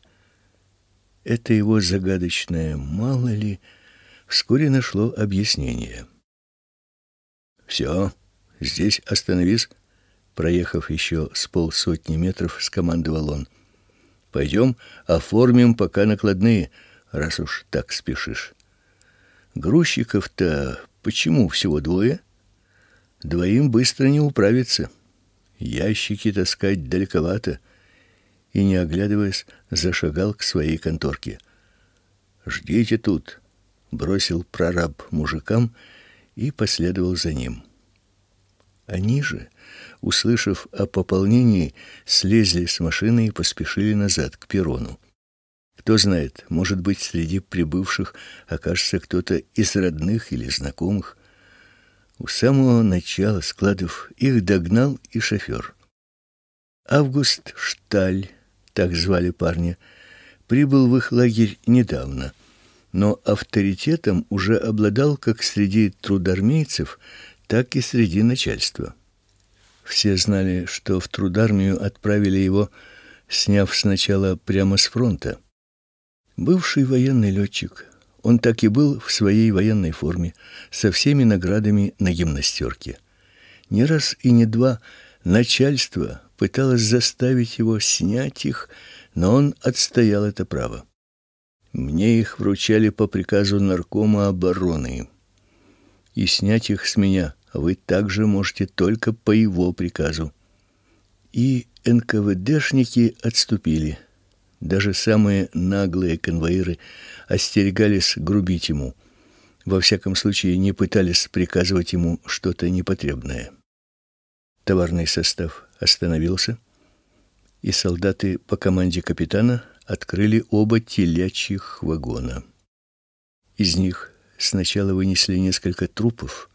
это его загадочное «мало ли» вскоре нашло объяснение. «Все, здесь остановись», — проехав еще с полсотни метров, скомандовал он. «Пойдем, оформим пока накладные, раз уж так спешишь». «Грузчиков-то почему всего двое?» «Двоим быстро не управиться. Ящики таскать далековато» и, не оглядываясь, зашагал к своей конторке. «Ждите тут», — бросил прораб мужикам и последовал за ним. Они же, услышав о пополнении, слезли с машины и поспешили назад к перрону. Кто знает, может быть, среди прибывших окажется кто-то из родных или знакомых. У самого начала складов их догнал и шофер. Август Шталь так звали парня, прибыл в их лагерь недавно, но авторитетом уже обладал как среди трудармейцев, так и среди начальства. Все знали, что в трудармию отправили его, сняв сначала прямо с фронта. Бывший военный летчик, он так и был в своей военной форме, со всеми наградами на гимнастерке. Не раз и не два начальство пыталась заставить его снять их, но он отстоял это право. Мне их вручали по приказу наркома обороны. И снять их с меня вы также можете только по его приказу. И НКВДшники отступили. Даже самые наглые конвоиры остерегались грубить ему. Во всяком случае, не пытались приказывать ему что-то непотребное. Товарный состав остановился, и солдаты по команде капитана открыли оба телячьих вагона. Из них сначала вынесли несколько трупов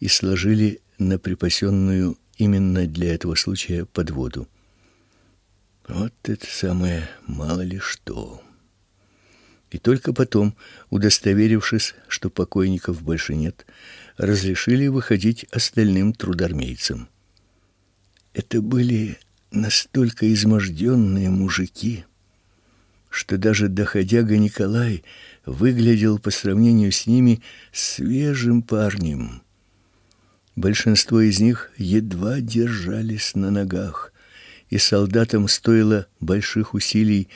и сложили на припасенную именно для этого случая подводу. Вот это самое мало ли что. И только потом, удостоверившись, что покойников больше нет, разрешили выходить остальным трудармейцам. Это были настолько изможденные мужики, что даже доходяга Николай выглядел по сравнению с ними свежим парнем. Большинство из них едва держались на ногах, и солдатам стоило больших усилий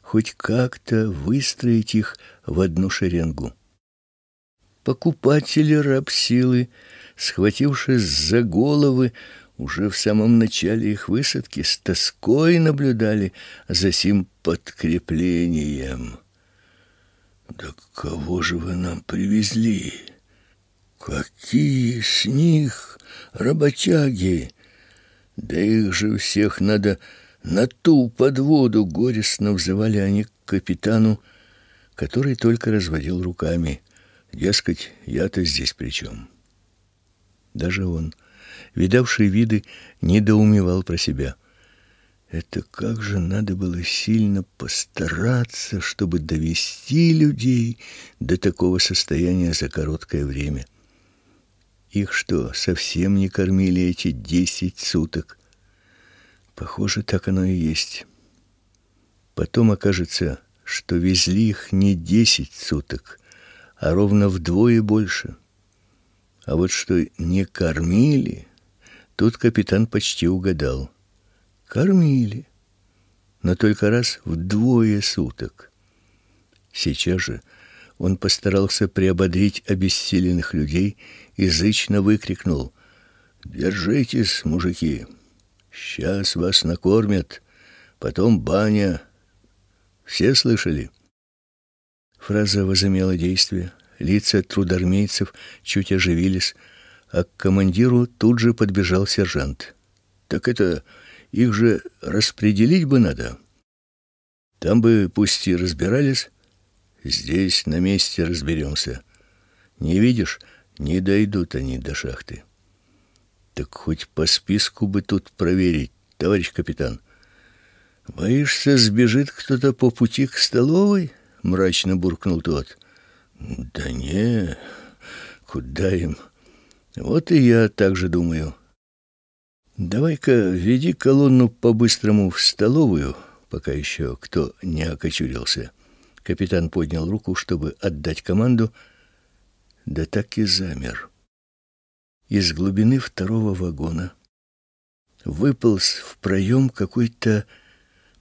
хоть как-то выстроить их в одну шеренгу. Покупатели рабсилы, схватившись за головы, уже в самом начале их высадки с тоской наблюдали за сим подкреплением. Да кого же вы нам привезли? Какие с них работяги? Да их же всех надо на ту подводу, горестно взывали они к капитану, который только разводил руками. Дескать, я-то здесь при чем? Даже он видавший виды, недоумевал про себя. Это как же надо было сильно постараться, чтобы довести людей до такого состояния за короткое время. Их что, совсем не кормили эти десять суток? Похоже, так оно и есть. Потом окажется, что везли их не десять суток, а ровно вдвое больше. А вот что не кормили, Тут капитан почти угадал. Кормили, но только раз в двое суток. Сейчас же он постарался приободрить обессиленных людей и зычно выкрикнул: "Держитесь, мужики. Сейчас вас накормят, потом баня. Все слышали?" Фраза возымела действие. Лица трудармейцев чуть оживились а к командиру тут же подбежал сержант. Так это их же распределить бы надо. Там бы пусть и разбирались, здесь на месте разберемся. Не видишь, не дойдут они до шахты. Так хоть по списку бы тут проверить, товарищ капитан. Боишься, сбежит кто-то по пути к столовой? мрачно буркнул тот. Да не, куда им? Вот и я так же думаю. Давай-ка веди колонну по-быстрому в столовую, пока еще кто не окочурился. Капитан поднял руку, чтобы отдать команду, да так и замер. Из глубины второго вагона выполз в проем какой-то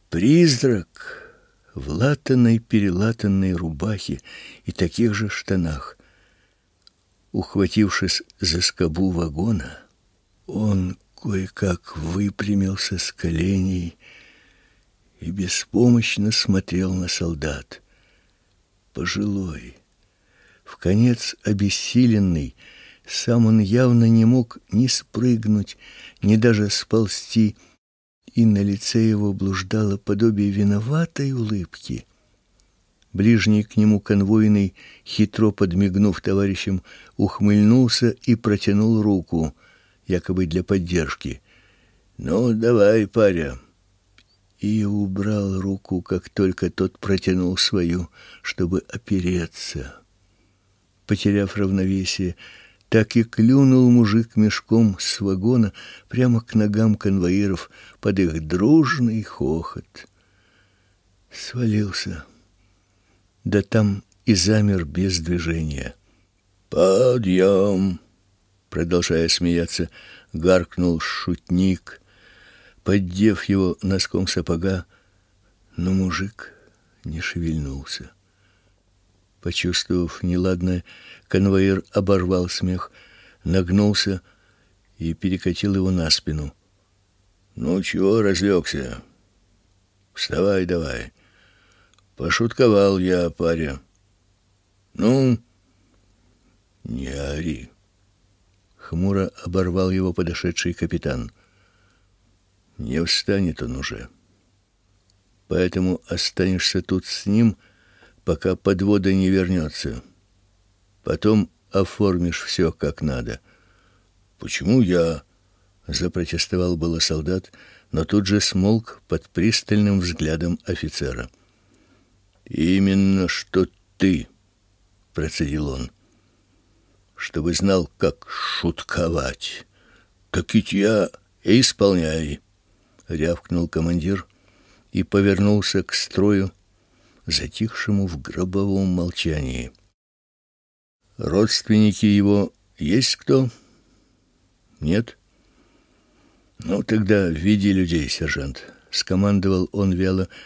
призрак в латаной перелатанной рубахе и таких же штанах. Ухватившись за скобу вагона, он кое-как выпрямился с коленей и беспомощно смотрел на солдат. Пожилой, в конец обессиленный, сам он явно не мог ни спрыгнуть, ни даже сползти, и на лице его блуждало подобие виноватой улыбки — Ближний к нему конвоиный хитро подмигнув товарищам, ухмыльнулся и протянул руку, якобы для поддержки. Ну, давай, паря. И убрал руку, как только тот протянул свою, чтобы опереться. Потеряв равновесие, так и клюнул мужик мешком с вагона прямо к ногам конвоиров под их дружный хохот. Свалился да там и замер без движения. Подъем, продолжая смеяться, гаркнул шутник, поддев его носком сапога, но мужик не шевельнулся. Почувствовав неладное, конвоир оборвал смех, нагнулся и перекатил его на спину. Ну чего разлегся? Вставай, давай. Пошутковал я о паре. Ну, не ори. Хмуро оборвал его подошедший капитан. Не встанет он уже. Поэтому останешься тут с ним, пока подвода не вернется. Потом оформишь все как надо. Почему я? запротестовал было солдат, но тут же смолк под пристальным взглядом офицера. «Именно что ты», — процедил он, — «чтобы знал, как шутковать. Так ведь я и исполняй», — рявкнул командир и повернулся к строю, затихшему в гробовом молчании. «Родственники его есть кто?» «Нет?» «Ну, тогда веди людей, сержант», — скомандовал он вяло, —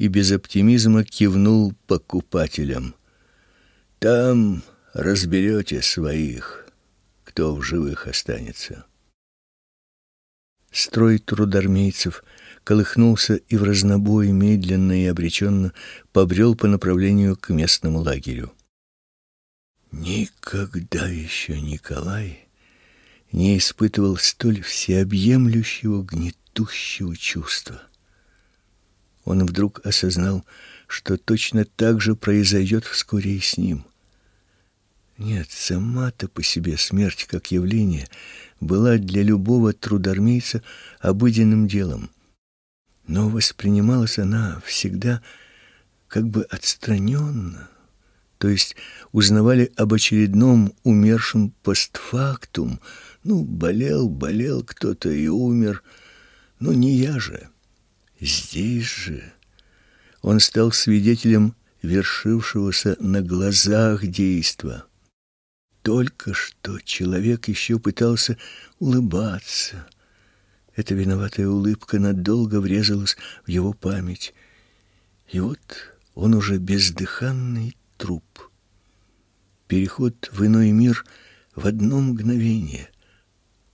и без оптимизма кивнул покупателям. Там разберете своих, кто в живых останется. Строй трудармейцев колыхнулся и в разнобой медленно и обреченно побрел по направлению к местному лагерю. Никогда еще Николай не испытывал столь всеобъемлющего гнетущего чувства. Он вдруг осознал, что точно так же произойдет вскоре и с ним. Нет, сама-то по себе смерть как явление была для любого трудармейца обыденным делом. Но воспринималась она всегда как бы отстраненно, то есть узнавали об очередном умершем постфактум. Ну, болел, болел кто-то и умер. но ну, не я же. Здесь же он стал свидетелем вершившегося на глазах действа. Только что человек еще пытался улыбаться. Эта виноватая улыбка надолго врезалась в его память. И вот он уже бездыханный труп. Переход в иной мир в одно мгновение —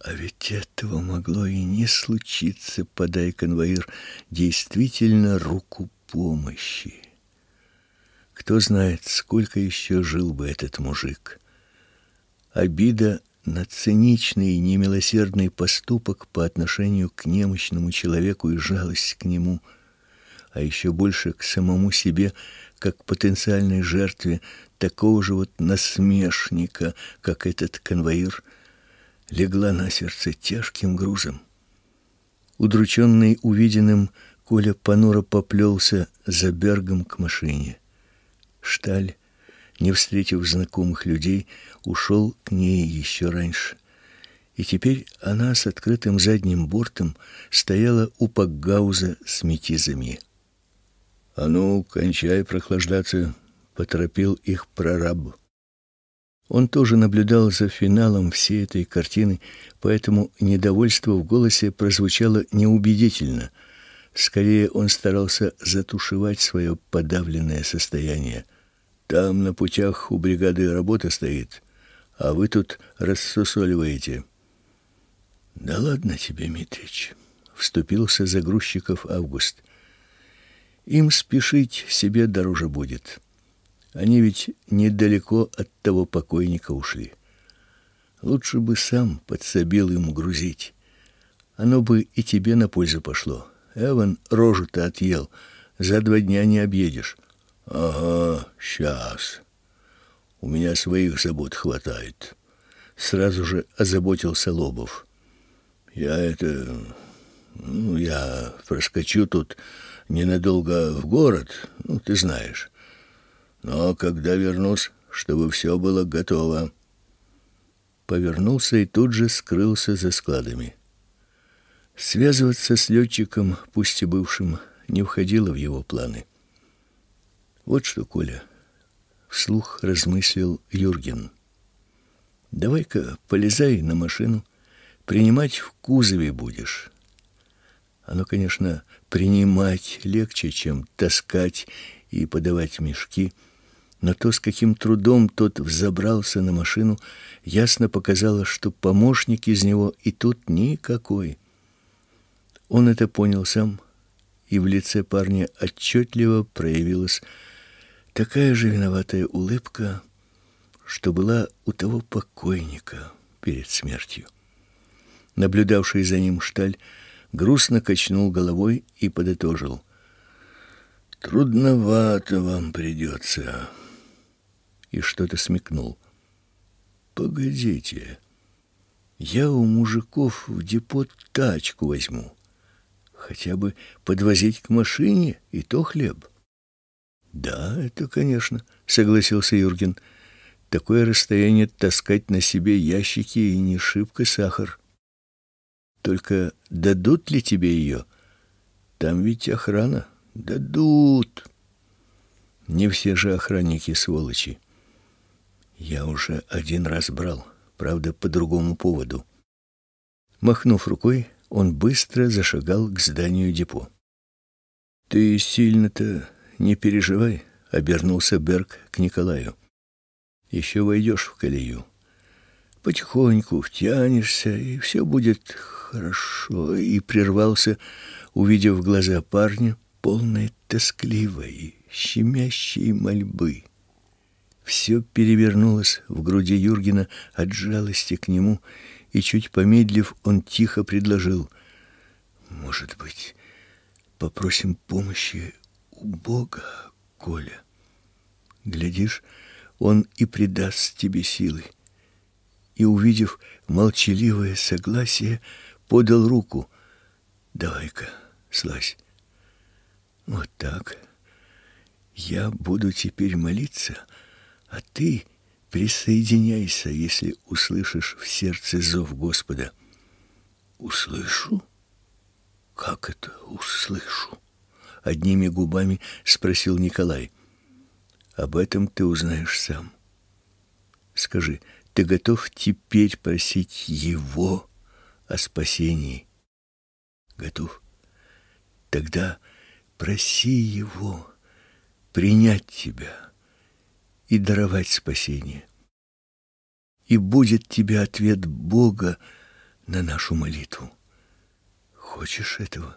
а ведь этого могло и не случиться, подай конвоир действительно руку помощи. Кто знает, сколько еще жил бы этот мужик. Обида на циничный и немилосердный поступок по отношению к немощному человеку и жалость к нему, а еще больше к самому себе, как потенциальной жертве такого же вот насмешника, как этот конвоир – легла на сердце тяжким грузом. Удрученный увиденным, Коля понуро поплелся за Бергом к машине. Шталь, не встретив знакомых людей, ушел к ней еще раньше. И теперь она с открытым задним бортом стояла у пакгауза с метизами. «А ну, кончай прохлаждаться!» — поторопил их прораб. Он тоже наблюдал за финалом всей этой картины, поэтому недовольство в голосе прозвучало неубедительно. Скорее он старался затушевать свое подавленное состояние. Там на путях у бригады работа стоит, а вы тут рассусоливаете. Да ладно тебе, Митрич, вступился за грузчиков Август. Им спешить себе дороже будет. Они ведь недалеко от того покойника ушли. Лучше бы сам подсобил им грузить. Оно бы и тебе на пользу пошло. Эван рожу-то отъел. За два дня не объедешь. Ага, сейчас. У меня своих забот хватает. Сразу же озаботился Лобов. Я это... Ну, я проскочу тут ненадолго в город, ну, ты знаешь. Но когда вернусь, чтобы все было готово. Повернулся и тут же скрылся за складами. Связываться с летчиком, пусть и бывшим, не входило в его планы. Вот что, Коля, вслух размыслил Юрген. Давай-ка полезай на машину, принимать в кузове будешь. Оно, конечно, принимать легче, чем таскать и подавать мешки — но то, с каким трудом тот взобрался на машину, ясно показало, что помощник из него и тут никакой. Он это понял сам, и в лице парня отчетливо проявилась такая же виноватая улыбка, что была у того покойника перед смертью. Наблюдавший за ним Шталь грустно качнул головой и подытожил: "Трудновато вам придется и что-то смекнул. «Погодите, я у мужиков в депот тачку возьму. Хотя бы подвозить к машине, и то хлеб». «Да, это, конечно», — согласился Юрген. «Такое расстояние таскать на себе ящики и не шибко сахар. Только дадут ли тебе ее? Там ведь охрана. Дадут. Не все же охранники сволочи. Я уже один раз брал, правда, по другому поводу. Махнув рукой, он быстро зашагал к зданию депо. Ты сильно-то не переживай, обернулся Берг к Николаю. Еще войдешь в колею. Потихоньку втянешься, и все будет хорошо. И прервался, увидев глаза парня, полные тоскливой, щемящей мольбы. Все перевернулось в груди Юргена от жалости к нему, и чуть помедлив, он тихо предложил: "Может быть, попросим помощи у Бога, Коля. Глядишь, он и придаст тебе силы". И увидев молчаливое согласие, подал руку. "Давай-ка, слазь. Вот так. Я буду теперь молиться" А ты присоединяйся, если услышишь в сердце зов Господа. Услышу? Как это услышу? Одними губами спросил Николай. Об этом ты узнаешь сам. Скажи, ты готов теперь просить его о спасении? Готов? Тогда проси его принять тебя и даровать спасение. И будет тебе ответ Бога на нашу молитву. Хочешь этого?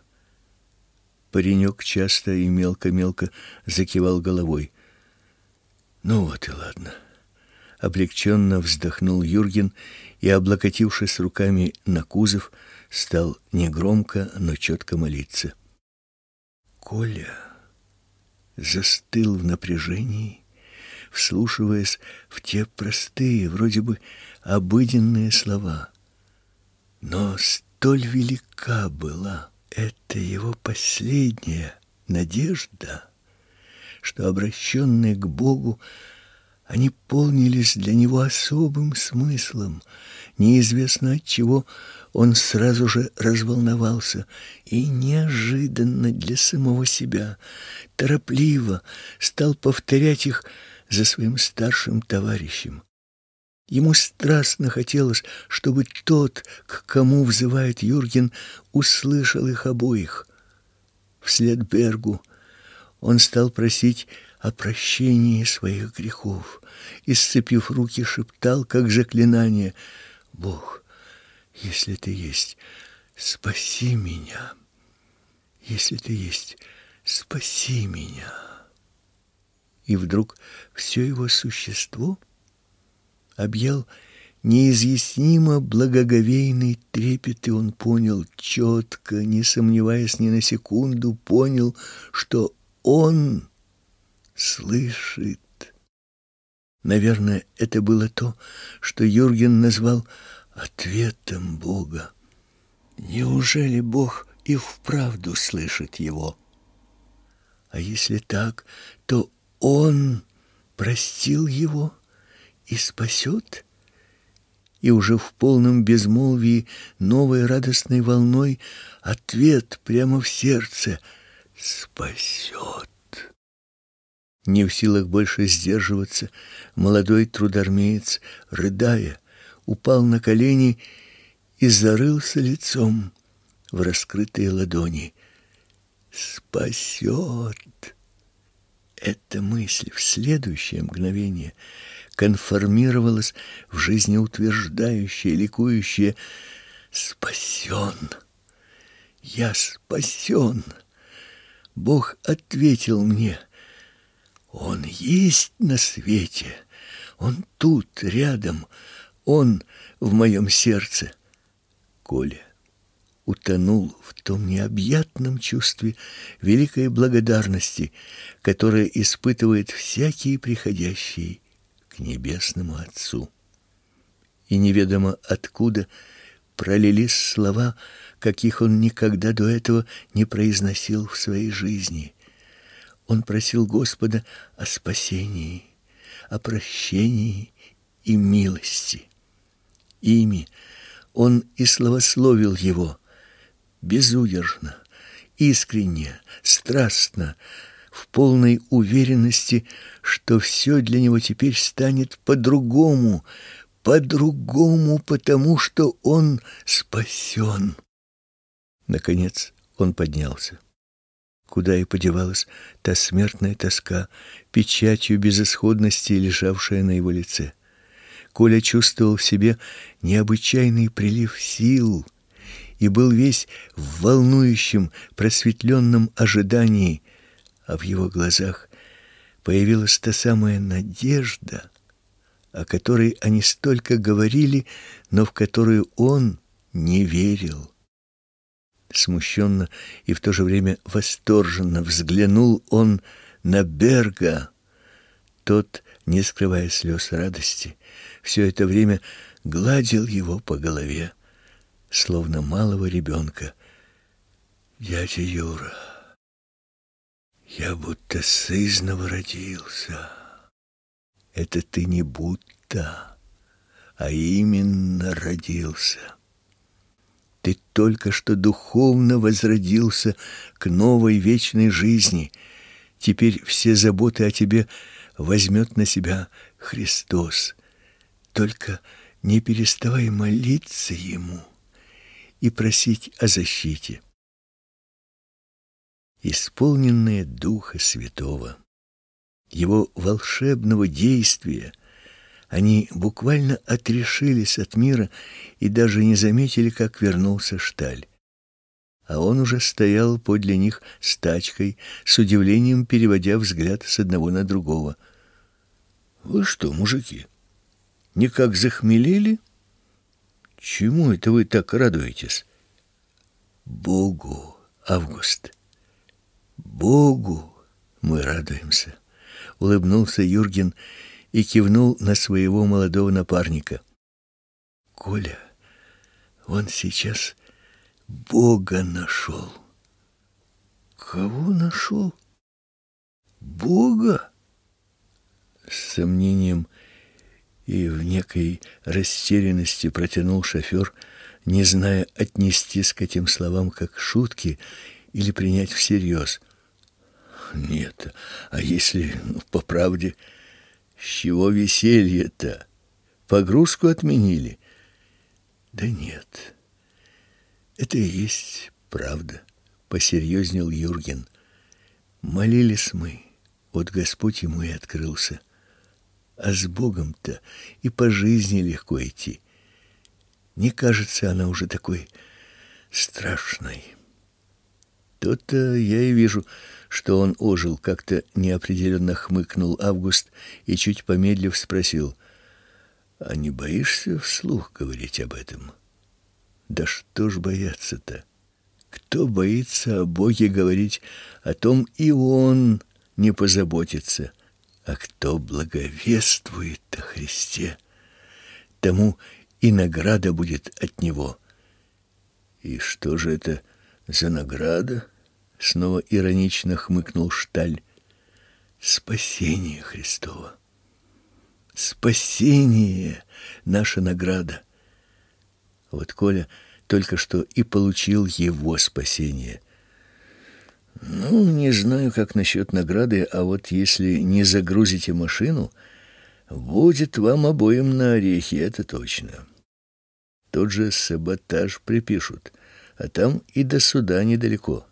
Паренек часто и мелко-мелко закивал головой. Ну вот и ладно. Облегченно вздохнул Юрген и, облокотившись руками на кузов, стал негромко, но четко молиться. Коля застыл в напряжении вслушиваясь в те простые, вроде бы обыденные слова. Но столь велика была эта его последняя надежда, что обращенные к Богу они полнились для него особым смыслом, неизвестно от чего он сразу же разволновался и неожиданно для самого себя торопливо стал повторять их за своим старшим товарищем. Ему страстно хотелось, чтобы тот, к кому взывает Юрген, услышал их обоих. Вслед Бергу он стал просить о прощении своих грехов и, сцепив руки, шептал, как заклинание, «Бог, если Ты есть, спаси меня! Если Ты есть, спаси меня!» и вдруг все его существо объял неизъяснимо благоговейный трепет, и он понял четко, не сомневаясь ни на секунду, понял, что он слышит. Наверное, это было то, что Юрген назвал ответом Бога. Неужели Бог и вправду слышит его? А если так, то он простил его и спасет? И уже в полном безмолвии новой радостной волной ответ прямо в сердце «Спасет». Не в силах больше сдерживаться, молодой трудармеец, рыдая, упал на колени и зарылся лицом в раскрытые ладони. «Спасет!» Эта мысль в следующее мгновение конформировалась в жизнеутверждающее, ликующее «Спасен! Я спасен! Бог ответил мне, Он есть на свете, Он тут, рядом, Он в моем сердце!» Коля утонул в том необъятном чувстве великой благодарности, которое испытывает всякий приходящий к небесному Отцу. И неведомо откуда пролились слова, каких он никогда до этого не произносил в своей жизни. Он просил Господа о спасении, о прощении и милости. Ими он и словословил его, безудержно, искренне, страстно, в полной уверенности, что все для него теперь станет по-другому, по-другому, потому что он спасен. Наконец он поднялся. Куда и подевалась та смертная тоска, печатью безысходности, лежавшая на его лице. Коля чувствовал в себе необычайный прилив сил — и был весь в волнующем, просветленном ожидании, а в его глазах появилась та самая надежда, о которой они столько говорили, но в которую он не верил. Смущенно и в то же время восторженно взглянул он на Берга. Тот, не скрывая слез радости, все это время гладил его по голове словно малого ребенка. Дядя Юра, я будто сызново родился. Это ты не будто, а именно родился. Ты только что духовно возродился к новой вечной жизни. Теперь все заботы о тебе возьмет на себя Христос. Только не переставай молиться Ему и просить о защите. Исполненные Духа Святого, его волшебного действия, они буквально отрешились от мира и даже не заметили, как вернулся Шталь. А он уже стоял подле них с тачкой, с удивлением переводя взгляд с одного на другого. Вы что, мужики? Никак захмелели? Чему это вы так радуетесь? Богу, Август. Богу мы радуемся. Улыбнулся Юрген и кивнул на своего молодого напарника. Коля, он сейчас Бога нашел. Кого нашел? Бога? С сомнением и в некой растерянности протянул шофер, не зная отнестись к этим словам как шутки или принять всерьез. Нет, а если, ну, по правде, с чего веселье-то? Погрузку отменили? Да нет. Это и есть правда, посерьезнел Юрген. Молились мы, вот Господь ему и открылся а с Богом-то и по жизни легко идти. Не кажется она уже такой страшной. То-то я и вижу, что он ожил, как-то неопределенно хмыкнул Август и чуть помедлив спросил: "А не боишься вслух говорить об этом?" "Да что ж бояться-то? Кто боится о Боге говорить, о том и он не позаботится". А кто благовествует о Христе, тому и награда будет от Него. И что же это за награда? Снова иронично хмыкнул Шталь. Спасение Христово. Спасение — наша награда. Вот Коля только что и получил его спасение — ну, не знаю, как насчет награды, а вот если не загрузите машину, будет вам обоим на орехи, это точно. Тот же саботаж припишут, а там и до суда недалеко.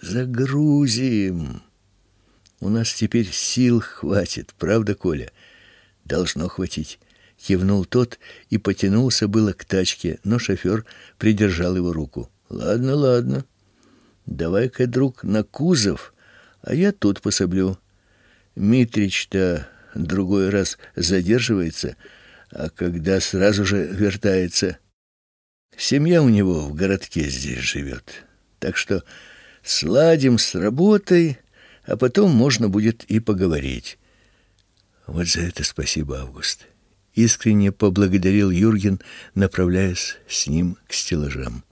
Загрузим. У нас теперь сил хватит, правда, Коля? Должно хватить. Кивнул тот и потянулся было к тачке, но шофер придержал его руку. Ладно, ладно. Давай-ка, друг, на кузов, а я тут пособлю. Митрич-то другой раз задерживается, а когда сразу же вертается. Семья у него в городке здесь живет. Так что сладим с работой, а потом можно будет и поговорить. Вот за это спасибо, Август. Искренне поблагодарил Юрген, направляясь с ним к стеллажам.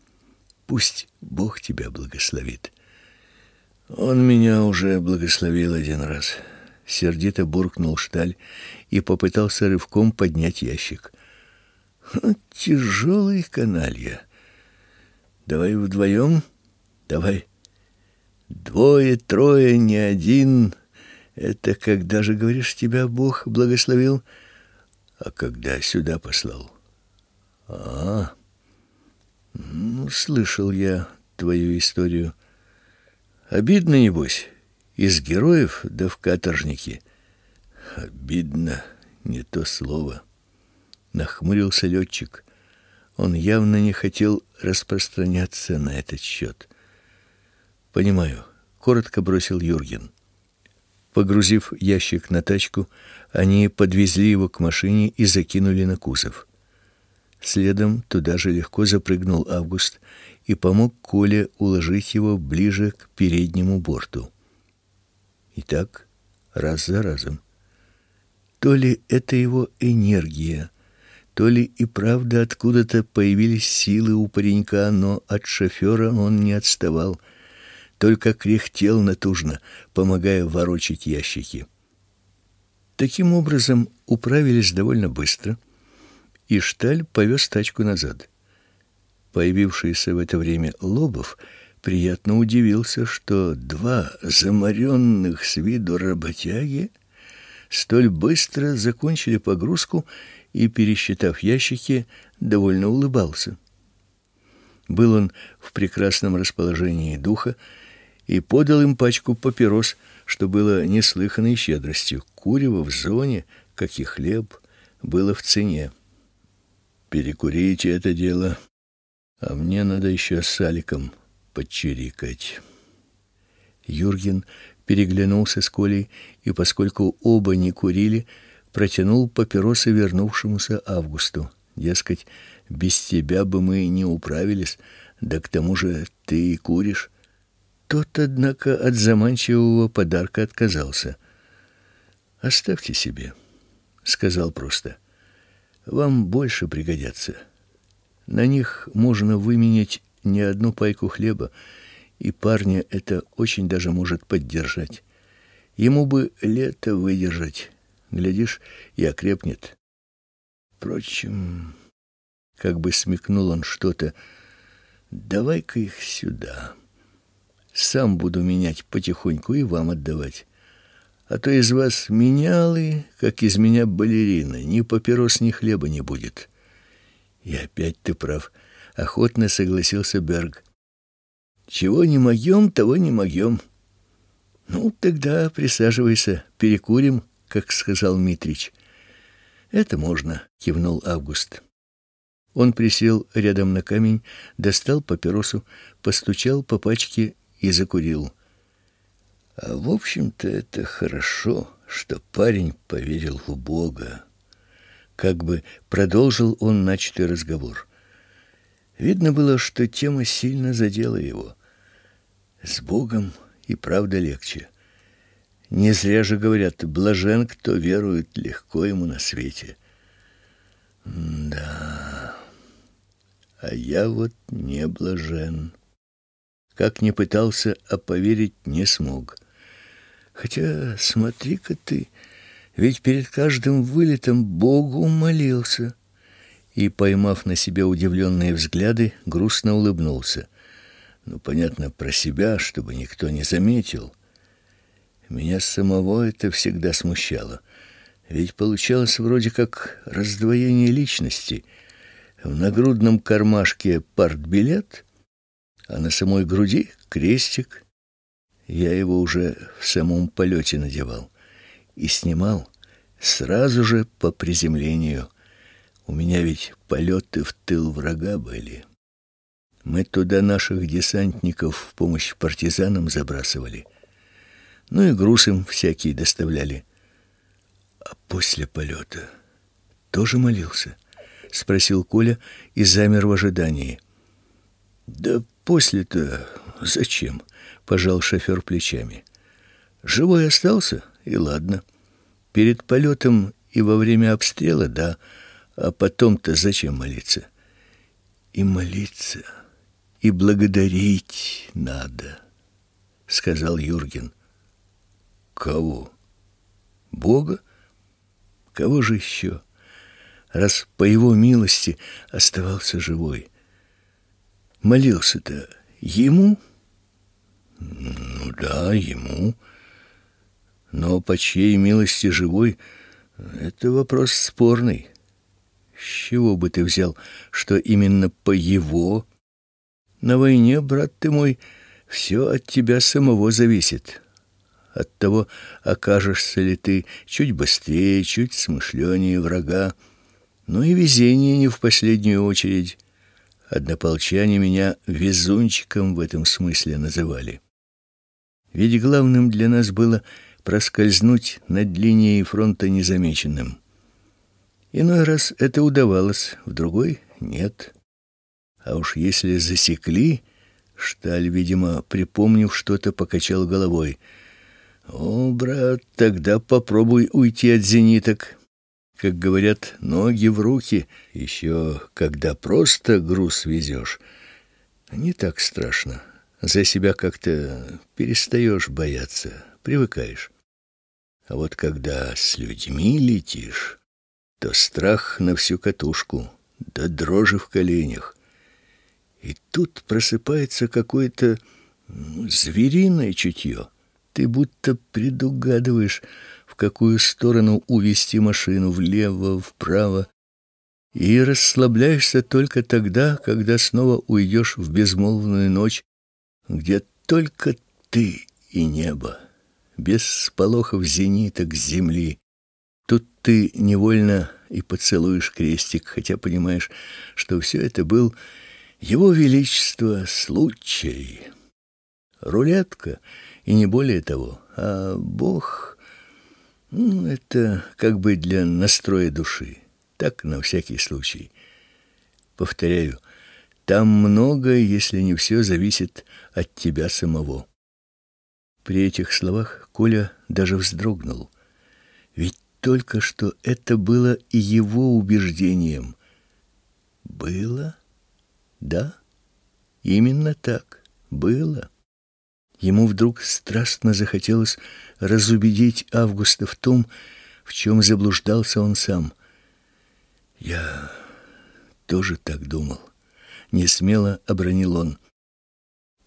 Пусть Бог тебя благословит. Он меня уже благословил один раз. Сердито буркнул Шталь и попытался рывком поднять ящик. Тяжелый каналья. Давай вдвоем? Давай. Двое, трое, не один. Это когда же говоришь, тебя Бог благословил, а когда сюда послал? А, ну, слышал я твою историю. Обидно небось из героев да в каторжники. Обидно, не то слово. Нахмурился летчик. Он явно не хотел распространяться на этот счет. Понимаю, коротко бросил Юрген. Погрузив ящик на тачку, они подвезли его к машине и закинули на кузов. Следом туда же легко запрыгнул Август и помог Коле уложить его ближе к переднему борту. И так раз за разом. То ли это его энергия, то ли и правда откуда-то появились силы у паренька, но от шофера он не отставал, только кряхтел натужно, помогая ворочать ящики. Таким образом управились довольно быстро и Шталь повез тачку назад. Появившийся в это время Лобов приятно удивился, что два заморенных с виду работяги столь быстро закончили погрузку и, пересчитав ящики, довольно улыбался. Был он в прекрасном расположении духа и подал им пачку папирос, что было неслыханной щедростью. Курево в зоне, как и хлеб, было в цене перекурите это дело, а мне надо еще с Аликом подчирикать. Юрген переглянулся с Колей и, поскольку оба не курили, протянул папиросы вернувшемуся Августу. Дескать, без тебя бы мы не управились, да к тому же ты и куришь. Тот, однако, от заманчивого подарка отказался. Оставьте себе, сказал просто вам больше пригодятся. На них можно выменять не одну пайку хлеба, и парня это очень даже может поддержать. Ему бы лето выдержать, глядишь, и окрепнет. Впрочем, как бы смекнул он что-то, давай-ка их сюда. Сам буду менять потихоньку и вам отдавать. А то из вас менялы, как из меня балерина, ни папирос, ни хлеба не будет. И опять ты прав, охотно согласился Берг. Чего не могём, того не могём. Ну, тогда присаживайся, перекурим, как сказал Митрич. Это можно, кивнул Август. Он присел рядом на камень, достал папиросу, постучал по пачке и закурил. А в общем-то это хорошо, что парень поверил в Бога. Как бы продолжил он начатый разговор. Видно было, что тема сильно задела его. С Богом и правда легче. Не зря же говорят, блажен, кто верует, легко ему на свете. да, а я вот не блажен. Как ни пытался, а поверить не смог. — Хотя, смотри-ка ты, ведь перед каждым вылетом Богу молился. И, поймав на себе удивленные взгляды, грустно улыбнулся. Ну, понятно, про себя, чтобы никто не заметил. Меня самого это всегда смущало. Ведь получалось вроде как раздвоение личности. В нагрудном кармашке партбилет, а на самой груди крестик — я его уже в самом полете надевал и снимал сразу же по приземлению. У меня ведь полеты в тыл врага были. Мы туда наших десантников в помощь партизанам забрасывали. Ну и груз им всякие доставляли. А после полета тоже молился, спросил Коля и замер в ожидании. Да после-то зачем? пожал шофер плечами. Живой остался, и ладно. Перед полетом и во время обстрела, да, а потом-то зачем молиться? И молиться, и благодарить надо, сказал Юрген. Кого? Бога? Кого же еще? Раз по его милости оставался живой. Молился-то ему ну да, ему. Но по чьей милости живой это вопрос спорный. С чего бы ты взял, что именно по его? На войне, брат ты мой, все от тебя самого зависит. От того, окажешься ли ты чуть быстрее, чуть смышленнее врага. Ну и везение не в последнюю очередь. Однополчане меня везунчиком в этом смысле называли. Ведь главным для нас было проскользнуть над линией фронта незамеченным. Иной раз это удавалось, в другой нет. А уж если засекли, Шталь, видимо, припомнив что-то, покачал головой. О, брат, тогда попробуй уйти от зениток. Как говорят, ноги в руки. Еще когда просто груз везешь, не так страшно за себя как-то перестаешь бояться, привыкаешь. А вот когда с людьми летишь, то страх на всю катушку, да дрожи в коленях. И тут просыпается какое-то ну, звериное чутье. Ты будто предугадываешь, в какую сторону увести машину, влево, вправо. И расслабляешься только тогда, когда снова уйдешь в безмолвную ночь где только ты и небо, без сполохов зенита к земли. Тут ты невольно и поцелуешь крестик, хотя понимаешь, что все это был его величество случай. Рулетка и не более того. А Бог ну это как бы для настроя души. Так на всякий случай. Повторяю, там многое, если не все, зависит от тебя самого. При этих словах Коля даже вздрогнул. Ведь только что это было и его убеждением. Было? Да. Именно так. Было. Ему вдруг страстно захотелось разубедить Августа в том, в чем заблуждался он сам. Я тоже так думал несмело обронил он.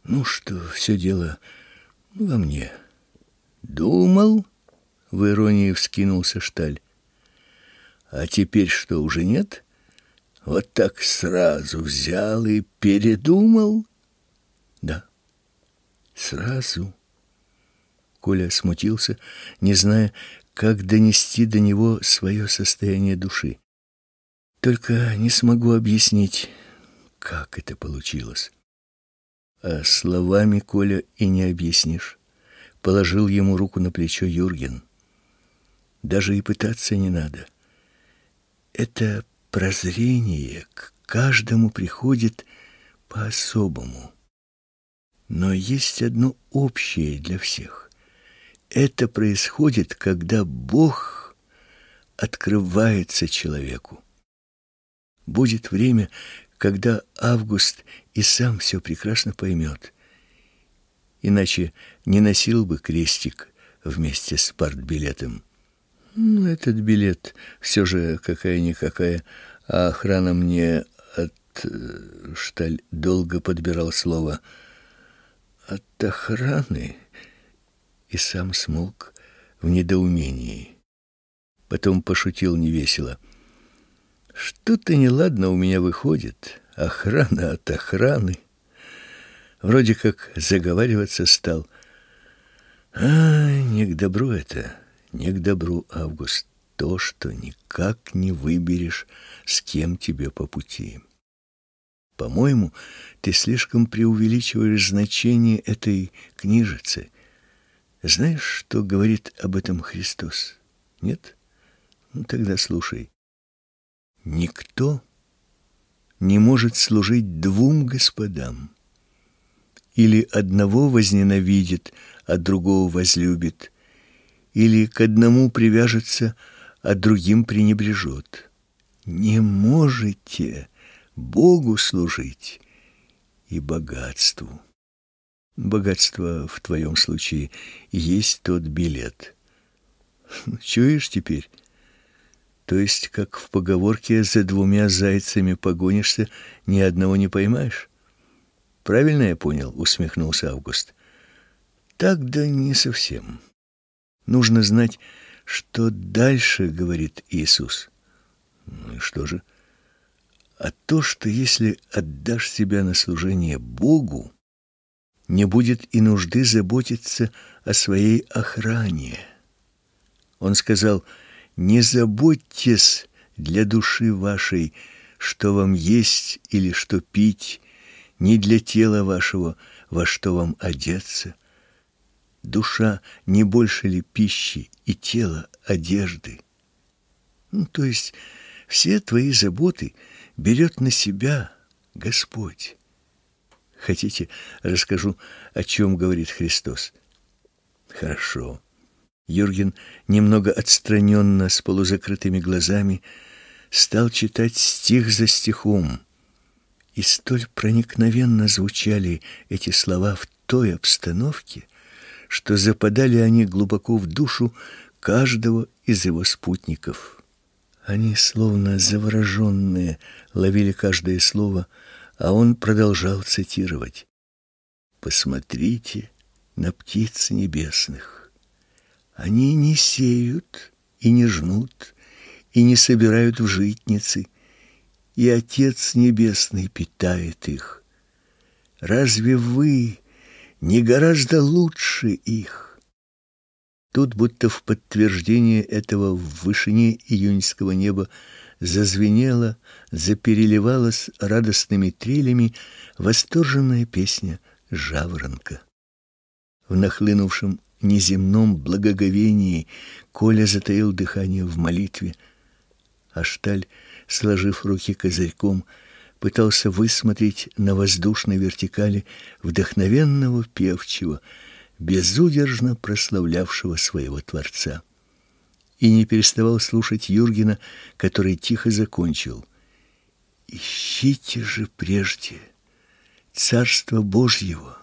Ну что, все дело во мне. Думал, в иронии вскинулся Шталь. А теперь что, уже нет? Вот так сразу взял и передумал? Да. Сразу. Коля смутился, не зная, как донести до него свое состояние души. Только не смогу объяснить, как это получилось? А словами Коля и не объяснишь. Положил ему руку на плечо Юрген. Даже и пытаться не надо. Это прозрение к каждому приходит по-особому. Но есть одно общее для всех. Это происходит, когда Бог открывается человеку. Будет время, когда Август и сам все прекрасно поймет. Иначе не носил бы крестик вместе с партбилетом. Ну, этот билет все же какая-никакая, а охрана мне от... Шталь долго подбирал слово. От охраны? И сам смолк в недоумении. Потом пошутил невесело. Что-то неладно у меня выходит. Охрана от охраны. Вроде как заговариваться стал. А, не к добру это, не к добру, Август, то, что никак не выберешь, с кем тебе по пути. По-моему, ты слишком преувеличиваешь значение этой книжицы. Знаешь, что говорит об этом Христос? Нет? Ну тогда слушай. Никто не может служить двум господам. Или одного возненавидит, а другого возлюбит, или к одному привяжется, а другим пренебрежет. Не можете Богу служить и богатству. Богатство в твоем случае есть тот билет. Чуешь теперь? То есть, как в поговорке за двумя зайцами погонишься, ни одного не поймаешь. Правильно я понял, усмехнулся Август. Так да не совсем. Нужно знать, что дальше говорит Иисус. Ну и что же? А то, что если отдашь себя на служение Богу, не будет и нужды заботиться о своей охране. Он сказал: не заботьтесь для души вашей, что вам есть или что пить, не для тела вашего, во что вам одеться. Душа не больше ли пищи и тело одежды? Ну, то есть все твои заботы берет на себя Господь. Хотите, расскажу, о чем говорит Христос? Хорошо. Юрген, немного отстраненно, с полузакрытыми глазами, стал читать стих за стихом. И столь проникновенно звучали эти слова в той обстановке, что западали они глубоко в душу каждого из его спутников. Они, словно завороженные, ловили каждое слово, а он продолжал цитировать. «Посмотрите на птиц небесных, они не сеют и не жнут, и не собирают в житницы, и Отец Небесный питает их. Разве вы не гораздо лучше их? Тут будто в подтверждение этого в вышине июньского неба зазвенела, запереливалась радостными трелями восторженная песня жаворонка. В нахлынувшем неземном благоговении, Коля затаил дыхание в молитве. а Шталь, сложив руки козырьком, пытался высмотреть на воздушной вертикали вдохновенного певчего, безудержно прославлявшего своего творца. И не переставал слушать Юргена, который тихо закончил: "Ищите же прежде царство Божьего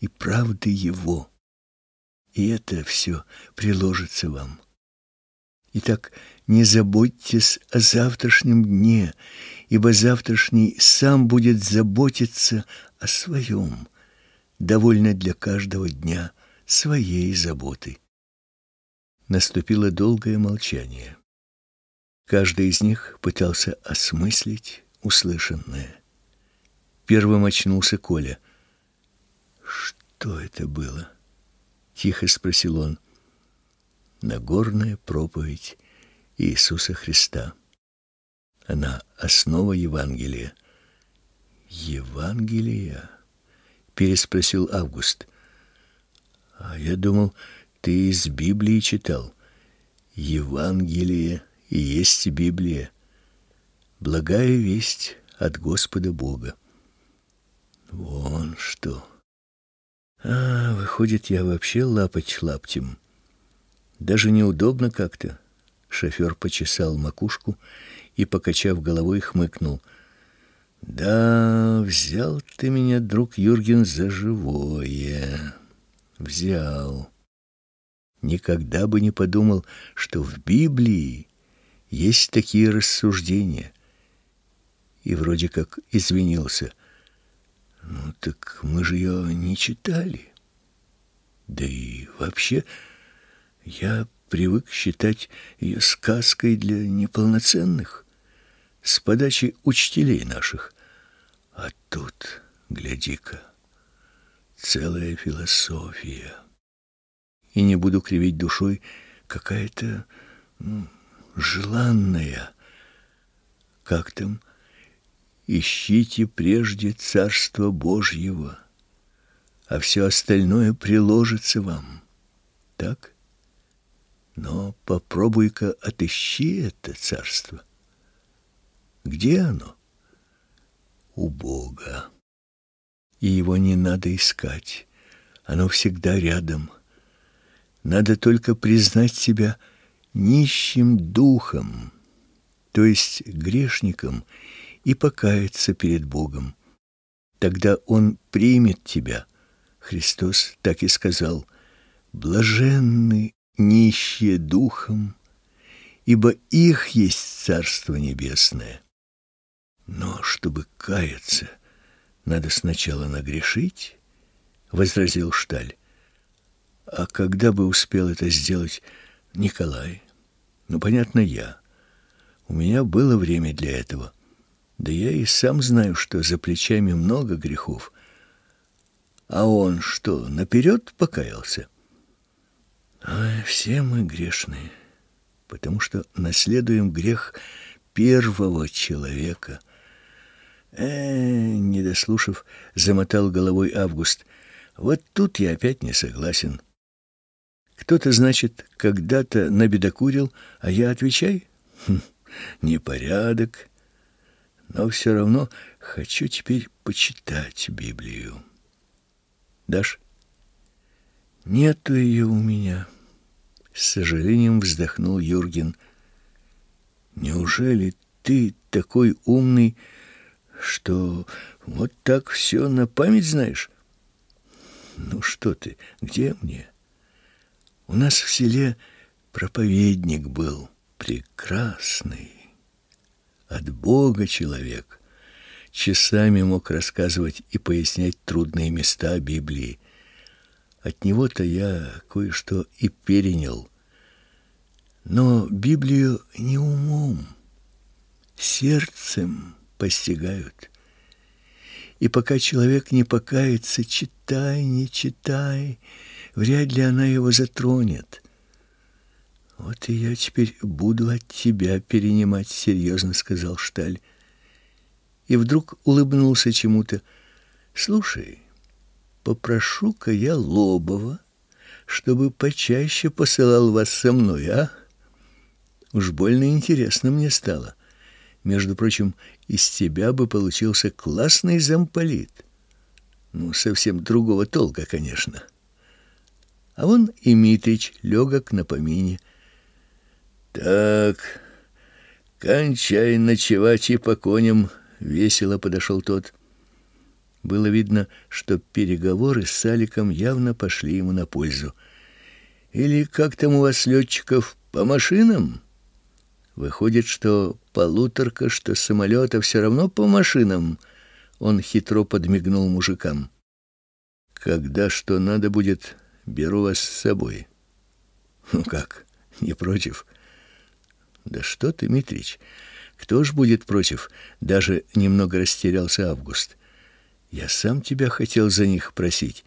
и правды его" и это все приложится вам. Итак, не заботьтесь о завтрашнем дне, ибо завтрашний сам будет заботиться о своем. Довольно для каждого дня своей заботы. Наступило долгое молчание. Каждый из них пытался осмыслить услышанное. Первым очнулся Коля. Что это было? тихо спросил он. Нагорная проповедь Иисуса Христа. Она основа Евангелия. Евангелия? переспросил Август. А я думал, ты из Библии читал. Евангелие и есть Библия. Благая весть от Господа Бога. Вон что. А, выходит, я вообще лапать лаптем. Даже неудобно как-то. Шофёр почесал макушку и, покачав головой, хмыкнул. Да, взял ты меня, друг Юрген, за живое. Взял. Никогда бы не подумал, что в Библии есть такие рассуждения. И вроде как извинился — ну так мы же ее не читали. Да и вообще я привык считать ее сказкой для неполноценных, с подачи учителей наших. А тут, гляди-ка, целая философия. И не буду кривить душой, какая-то ну, желанная. Как там Ищите прежде царство Божьего, а все остальное приложится вам. Так? Но попробуй-ка отыщи это царство. Где оно? У Бога. И его не надо искать. Оно всегда рядом. Надо только признать себя нищим духом, то есть грешником и покаяться перед Богом. Тогда он примет тебя. Христос так и сказал: блаженны нищие духом, ибо их есть царство небесное. Но чтобы каяться, надо сначала нагрешить, возразил Шталь. А когда бы успел это сделать Николай? Ну понятно, я. У меня было время для этого. Да я и сам знаю, что за плечами много грехов. А он что, наперед покаялся? Ой, все мы грешные, потому что наследуем грех первого человека. Э, -э не дослушав, замотал головой Август. Вот тут я опять не согласен. Кто-то, значит, когда-то набедокурил, а я отвечай? Хм, непорядок но все равно хочу теперь почитать Библию. Дашь? Нету ее у меня. С сожалением вздохнул Юрген. Неужели ты такой умный, что вот так все на память знаешь? Ну что ты, где мне? У нас в селе проповедник был прекрасный от Бога человек часами мог рассказывать и пояснять трудные места Библии. От него-то я кое-что и перенял. Но Библию не умом, сердцем постигают. И пока человек не покается, читай, не читай, вряд ли она его затронет. Вот и я теперь буду от тебя перенимать, серьезно сказал Шталь. И вдруг улыбнулся чему-то. Слушай, попрошу-ка я Лобова, чтобы почаще посылал вас со мной, а? Уж больно интересно мне стало. Между прочим, из тебя бы получился классный замполит. Ну, совсем другого толка, конечно. А вон и Митрич легок на помине. Так, кончай ночевать и по коням, весело подошел тот. Было видно, что переговоры с Саликом явно пошли ему на пользу. Или как там у вас летчиков по машинам? Выходит, что полуторка, что самолета все равно по машинам. Он хитро подмигнул мужикам. Когда что надо будет, беру вас с собой. Ну как, не против? Да что ты, Митрич? Кто ж будет против? Даже немного растерялся Август. Я сам тебя хотел за них просить.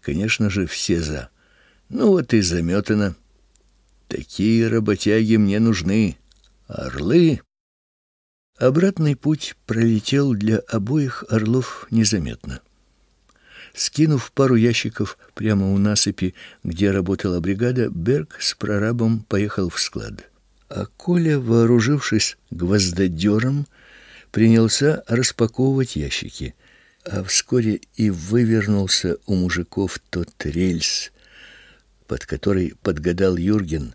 Конечно же, все за. Ну вот и заметано. Такие работяги мне нужны. Орлы. Обратный путь пролетел для обоих орлов незаметно. Скинув пару ящиков прямо у насыпи, где работала бригада, Берг с прорабом поехал в склад а Коля, вооружившись гвоздодером, принялся распаковывать ящики, а вскоре и вывернулся у мужиков тот рельс, под который подгадал Юрген.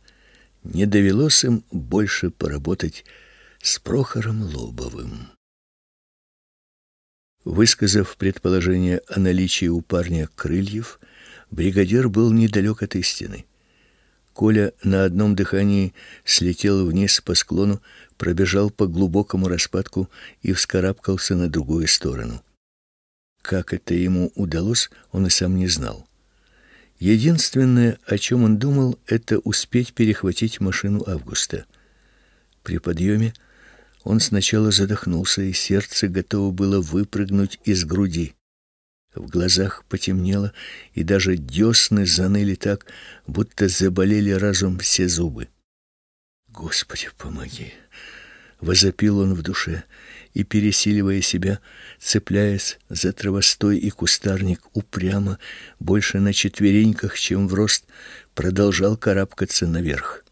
Не довелось им больше поработать с Прохором Лобовым. Высказав предположение о наличии у парня крыльев, бригадир был недалек от истины. Коля на одном дыхании слетел вниз по склону, пробежал по глубокому распадку и вскарабкался на другую сторону. Как это ему удалось, он и сам не знал. Единственное, о чем он думал, это успеть перехватить машину Августа. При подъеме он сначала задохнулся, и сердце готово было выпрыгнуть из груди. В глазах потемнело, и даже десны заныли так, будто заболели разом все зубы. Господи, помоги, возопил он в душе и пересиливая себя, цепляясь за травостой и кустарник упрямо, больше на четвереньках, чем в рост, продолжал карабкаться наверх.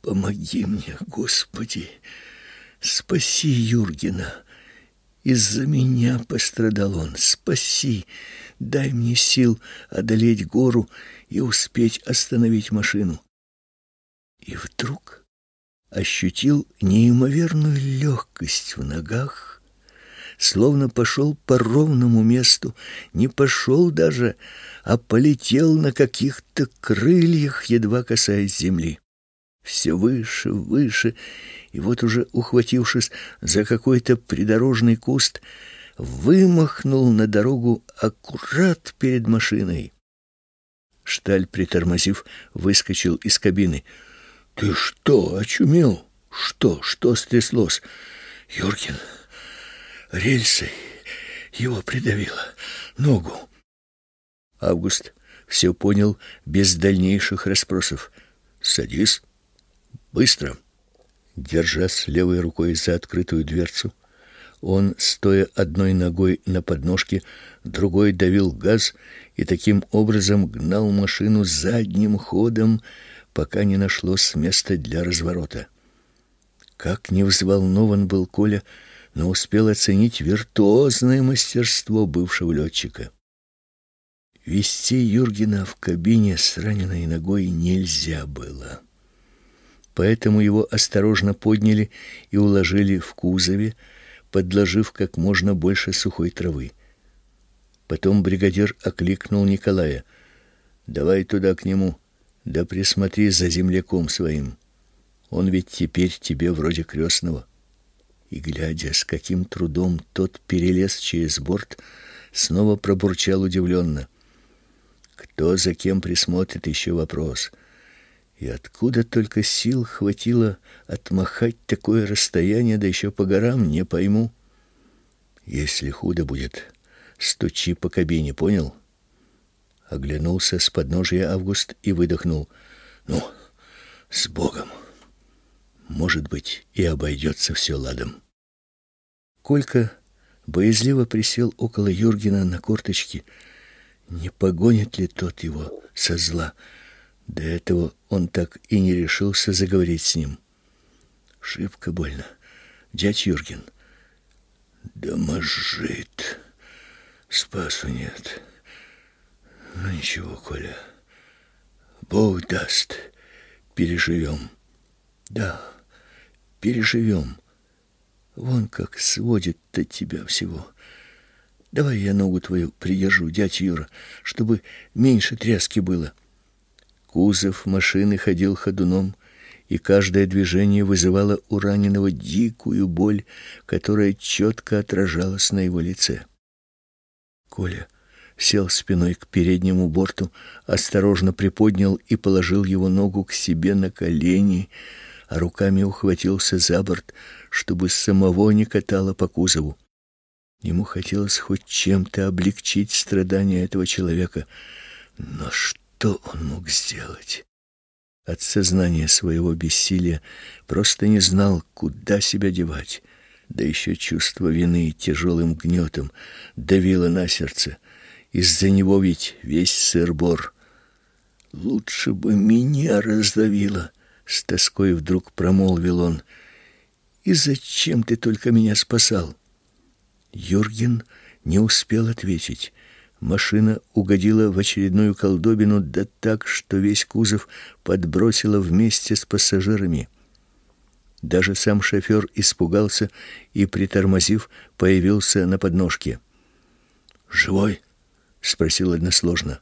Помоги мне, Господи. Спаси Юргена. Из-за меня пострадал он. Спаси, дай мне сил одолеть гору и успеть остановить машину. И вдруг ощутил неимоверную легкость в ногах, словно пошел по ровному месту, не пошел даже, а полетел на каких-то крыльях, едва касаясь земли все выше, выше, и вот уже ухватившись за какой-то придорожный куст, вымахнул на дорогу аккурат перед машиной. Шталь, притормозив, выскочил из кабины. Ты что, очумел? Что, что стряслось? Юркин рельсы его придавило ногу. Август все понял без дальнейших расспросов. Садись Быстро, держась левой рукой за открытую дверцу, он, стоя одной ногой на подножке, другой давил газ и таким образом гнал машину задним ходом, пока не нашлось места для разворота. Как не взволнован был Коля, но успел оценить виртуозное мастерство бывшего летчика. Вести Юргена в кабине с раненной ногой нельзя было поэтому его осторожно подняли и уложили в кузове, подложив как можно больше сухой травы. Потом бригадир окликнул Николая: "Давай туда к нему, да присмотри за земляком своим. Он ведь теперь тебе вроде крестного. И глядя, с каким трудом тот перелез через борт, снова пробурчал удивленно: "Кто за кем присмотрит еще вопрос?" И откуда только сил хватило отмахать такое расстояние, да еще по горам, не пойму. Если худо будет, стучи по кабине, понял? Оглянулся с подножия Август и выдохнул. Ну, с Богом. Может быть, и обойдется все ладом. Колька боязливо присел около Юргена на корточки. Не погонит ли тот его со зла? — до этого он так и не решился заговорить с ним. Шибко больно. Дядь Юрген. Да мажит. Спасу нет. Ну ничего, Коля. Бог даст. Переживем. Да, переживем. Вон как сводит-то тебя всего. Давай я ногу твою придержу, дядь Юра, чтобы меньше тряски было. — Кузов машины ходил ходуном, и каждое движение вызывало у раненого дикую боль, которая четко отражалась на его лице. Коля сел спиной к переднему борту, осторожно приподнял и положил его ногу к себе на колени, а руками ухватился за борт, чтобы самого не катало по кузову. Ему хотелось хоть чем-то облегчить страдания этого человека, но что что он мог сделать? От сознания своего бессилия просто не знал, куда себя девать. Да еще чувство вины тяжелым гнетом давило на сердце. Из-за него ведь весь сыр-бор. Лучше бы меня раздавило, с тоской вдруг промолвил он. И зачем ты только меня спасал? Юрген не успел ответить. Машина угодила в очередную колдобину да так, что весь кузов подбросило вместе с пассажирами. Даже сам шофер испугался и притормозив, появился на подножке. "Живой?" спросил односложно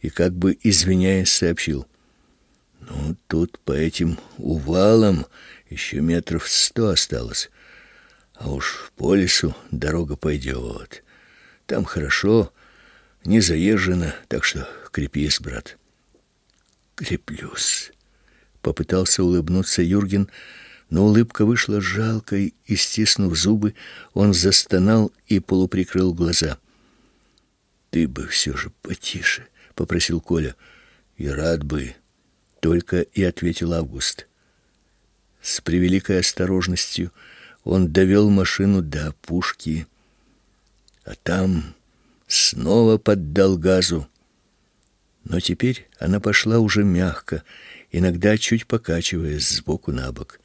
и как бы извиняясь сообщил: "Ну, тут по этим увалам еще метров сто осталось, а уж по лесу дорога пойдет. Там хорошо, не заезжено, так что крепись, брат. Креплюсь. Попытался улыбнуться Юрген, но улыбка вышла жалкой, и стиснув зубы, он застонал и полуприкрыл глаза. Ты бы все же потише, попросил Коля. И рад бы, только и ответил Август. С превеликой осторожностью он довел машину до пушки. А там снова поддал газу. Но теперь она пошла уже мягко, иногда чуть покачиваясь сбоку на бок.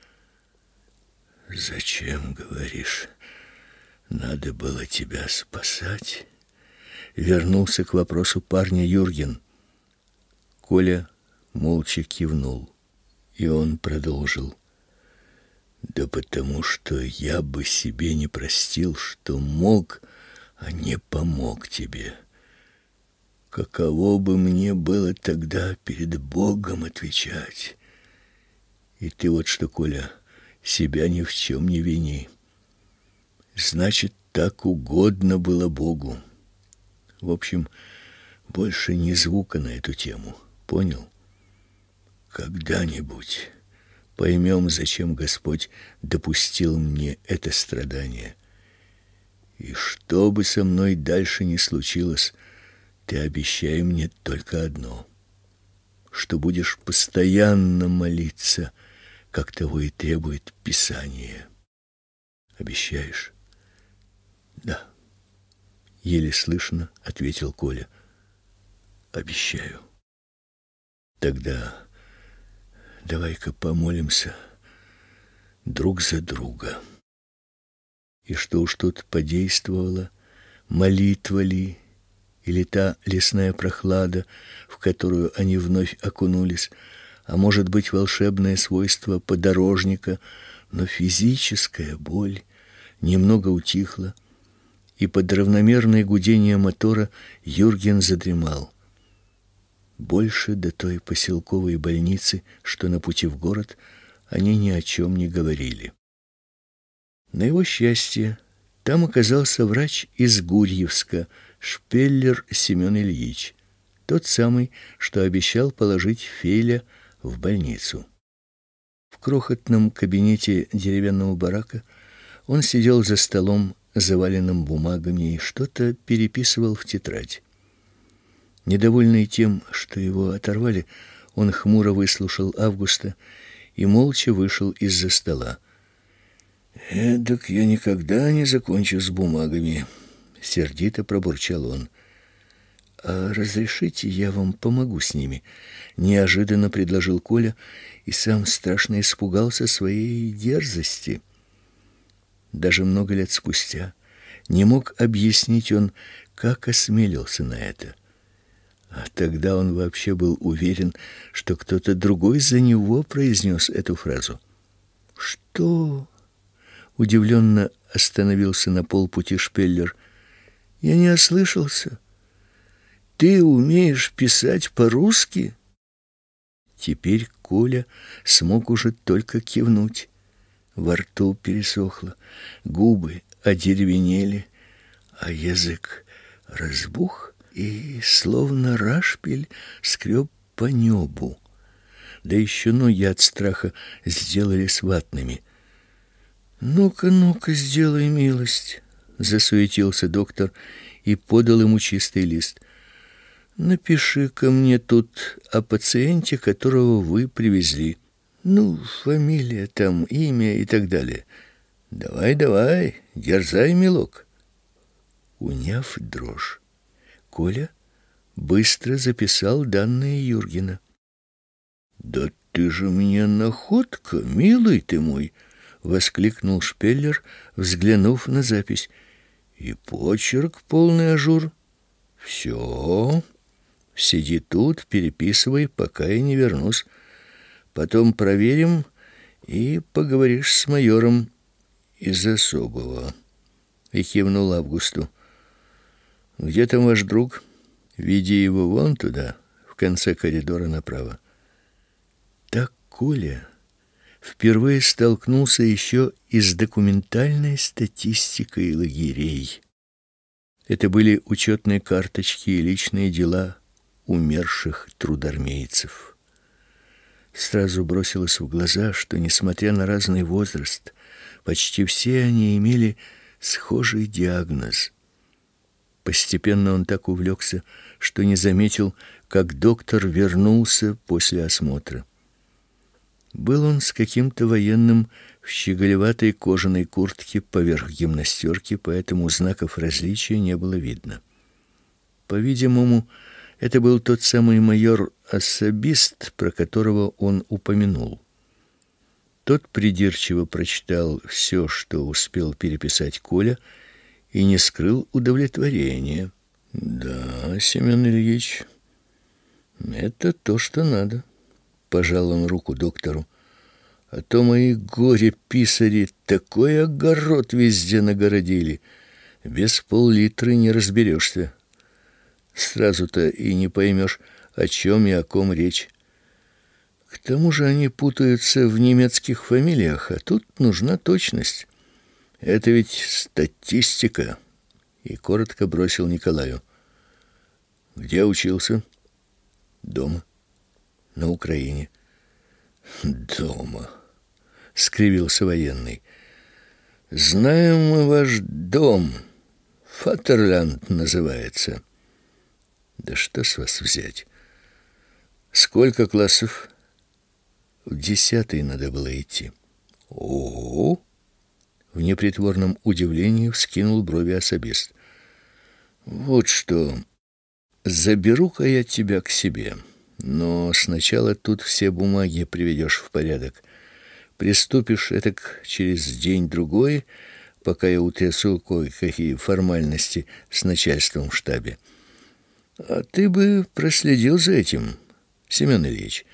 Зачем, говоришь, надо было тебя спасать? Вернулся к вопросу парня Юрген. Коля молча кивнул, и он продолжил: да потому что я бы себе не простил, что мог а не помог тебе. Каково бы мне было тогда перед Богом отвечать? И ты вот что, Коля, себя ни в чем не вини. Значит, так угодно было Богу. В общем, больше ни звука на эту тему. Понял? Когда-нибудь поймем, зачем Господь допустил мне это страдание. И что бы со мной дальше ни случилось, ты обещай мне только одно, что будешь постоянно молиться, как того и требует Писание. Обещаешь? Да. Еле слышно ответил Коля. Обещаю. Тогда давай-ка помолимся друг за друга. И что уж тут подействовало, молитва ли или та лесная прохлада, в которую они вновь окунулись, а может быть, волшебное свойство подорожника, но физическая боль немного утихла, и под равномерное гудение мотора Юрген задремал. Больше до той поселковой больницы, что на пути в город, они ни о чем не говорили. На его счастье, там оказался врач из Гурьевска, Шпеллер Семен Ильич, тот самый, что обещал положить Фейля в больницу. В крохотном кабинете деревянного барака он сидел за столом, заваленным бумагами, и что-то переписывал в тетрадь. Недовольный тем, что его оторвали, он хмуро выслушал Августа и молча вышел из-за стола. «Эдак я никогда не закончу с бумагами», — сердито пробурчал он. «А разрешите, я вам помогу с ними?» — неожиданно предложил Коля и сам страшно испугался своей дерзости. Даже много лет спустя не мог объяснить он, как осмелился на это. А тогда он вообще был уверен, что кто-то другой за него произнес эту фразу. «Что?» Удивленно остановился на полпути Шпеллер. Я не ослышался. Ты умеешь писать по-русски? Теперь Коля смог уже только кивнуть. Во рту пересохло, губы одеревенели, а язык разбух и словно рашпиль скреб по небу. Да еще ноги от страха сделались ватными. Ну-ка, ну-ка, сделай милость, засуетился доктор и подал ему чистый лист. напиши ко мне тут о пациенте, которого вы привезли. Ну, фамилия там, имя и так далее. Давай, давай, дерзай, милок. Уняв дрожь, Коля быстро записал данные Юргена. Да ты же мне находка, милый ты мой воскликнул Шпеллер, взглянув на запись. И почерк полный ажур. Все. Сиди тут, переписывай, пока я не вернусь. Потом проверим и поговоришь с майором из особого. И кивнул Августу. Где там ваш друг? Веди его вон туда, в конце коридора направо. Так, Коля, впервые столкнулся еще и с документальной статистикой лагерей. Это были учетные карточки и личные дела умерших трудармейцев. Сразу бросилось в глаза, что несмотря на разный возраст, почти все они имели схожий диагноз. Постепенно он так увлекся, что не заметил, как доктор вернулся после осмотра. Был он с каким-то военным в щеголеватой кожаной куртке поверх гимнастерки, поэтому знаков различия не было видно. По-видимому, это был тот самый майор особист, про которого он упомянул. Тот придирчиво прочитал все, что успел переписать Коля, и не скрыл удовлетворения. Да, Семен Ильич, это то, что надо пожал он руку доктору. А то мои горе-писари такой огород везде нагородили, без пол-литра не разберешься. Сразу-то и не поймешь, о чем и о ком речь. К тому же они путаются в немецких фамилиях, а тут нужна точность. Это ведь статистика. И коротко бросил Николаю: "Где учился?" "Дома" на Украине. «Дома», — скривился военный. «Знаем мы ваш дом. фатерланд называется». «Да что с вас взять? Сколько классов?» «В десятый надо было идти». «О-о-о!» В непритворном удивлении вскинул брови особист. «Вот что, заберу-ка я тебя к себе». Но сначала тут все бумаги приведешь в порядок. Приступишь это через день другой, пока я утрясу кое-какие формальности с начальством в штабе. А ты бы проследил за этим, Семен Ильич.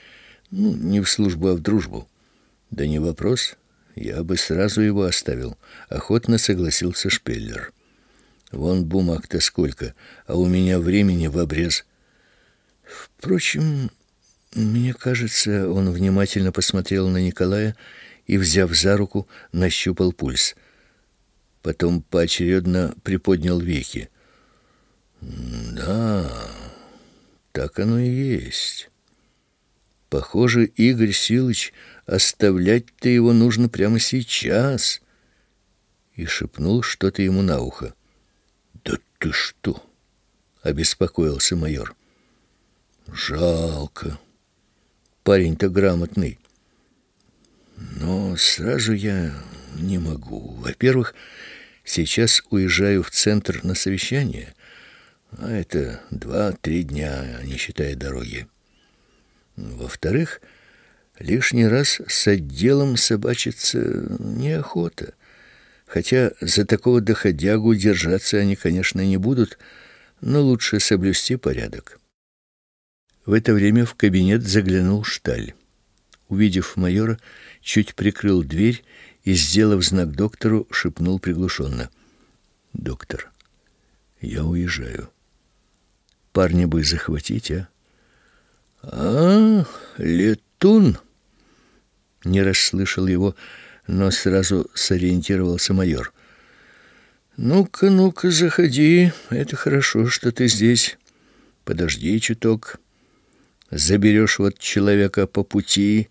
Ну, не в службу, а в дружбу. Да не вопрос, я бы сразу его оставил, охотно согласился Шпеллер. Вон бумаг-то сколько, а у меня времени в обрез. Впрочем, мне кажется, он внимательно посмотрел на Николая и, взяв за руку, нащупал пульс. Потом поочередно приподнял веки. Да, так оно и есть. Похоже, Игорь Силыч, оставлять-то его нужно прямо сейчас. И шепнул что-то ему на ухо. Да ты что? обеспокоился майор. Жалко. Парень-то грамотный. Но сразу я не могу. Во-первых, сейчас уезжаю в центр на совещание, а это два-три дня, не считая дороги. Во-вторых, лишний раз с отделом собачиться неохота. Хотя за такого доходягу держаться они, конечно, не будут, но лучше соблюсти порядок. В это время в кабинет заглянул Шталь. Увидев майора, чуть прикрыл дверь и, сделав знак доктору, шепнул приглушенно. «Доктор, я уезжаю. Парня бы захватить, а?» «А, летун!» Не расслышал его, но сразу сориентировался майор. «Ну-ка, ну-ка, заходи. Это хорошо, что ты здесь. Подожди чуток» заберешь вот человека по пути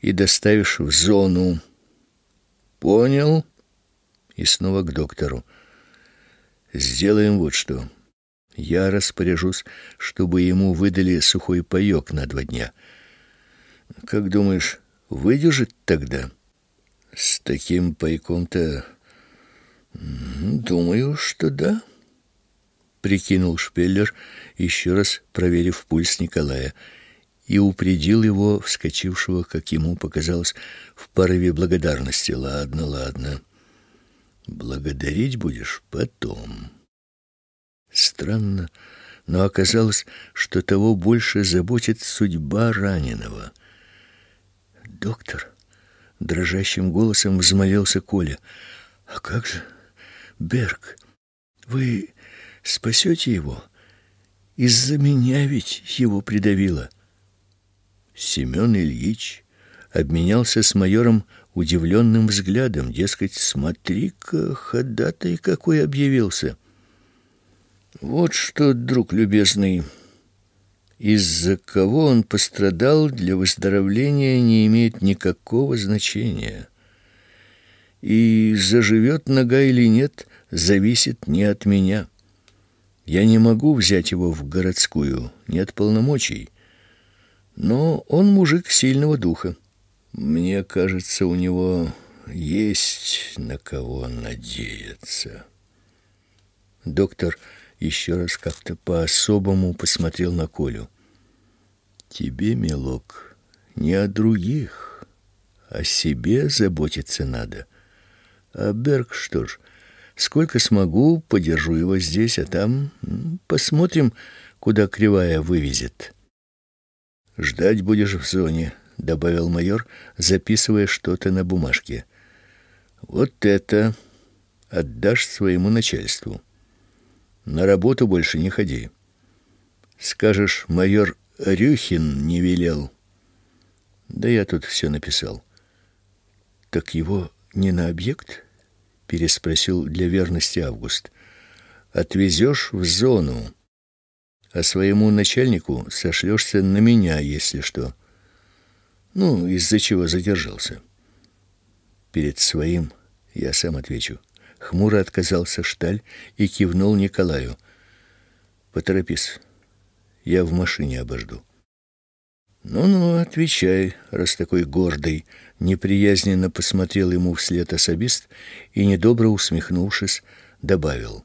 и доставишь в зону. Понял? И снова к доктору. Сделаем вот что. Я распоряжусь, чтобы ему выдали сухой паёк на два дня. Как думаешь, выдержит тогда? С таким пайком-то думаю, что да прикинул Шпеллер, еще раз проверив пульс Николая, и упредил его, вскочившего, как ему показалось, в порыве благодарности. Ладно, ладно. Благодарить будешь потом. Странно, но оказалось, что того больше заботит судьба раненого. Доктор дрожащим голосом взмолился Коля: "А как же Берг? Вы спасете его? Из-за меня ведь его придавило. Семен Ильич обменялся с майором удивленным взглядом, дескать, смотри-ка, ходатай какой объявился. Вот что, друг любезный, из-за кого он пострадал, для выздоровления не имеет никакого значения. И заживет нога или нет, зависит не от меня. Я не могу взять его в городскую, нет полномочий. Но он мужик сильного духа. Мне кажется, у него есть на кого надеяться. Доктор еще раз как-то по-особому посмотрел на Колю. Тебе, милок, не о других, о себе заботиться надо. А Берг что ж, Сколько смогу, подержу его здесь, а там посмотрим, куда кривая вывезет. Ждать будешь в зоне, добавил майор, записывая что-то на бумажке. Вот это отдашь своему начальству. На работу больше не ходи. Скажешь, майор Рюхин не велел. Да я тут все написал. Так его не на объект переспросил для верности Август. Отвезешь в зону, а своему начальнику сошлешься на меня, если что. Ну, из-за чего задержался? Перед своим я сам отвечу. Хмуро отказался Шталь и кивнул Николаю. Поторопись. Я в машине обожду. «Ну-ну, отвечай, раз такой гордый!» Неприязненно посмотрел ему вслед особист и, недобро усмехнувшись, добавил.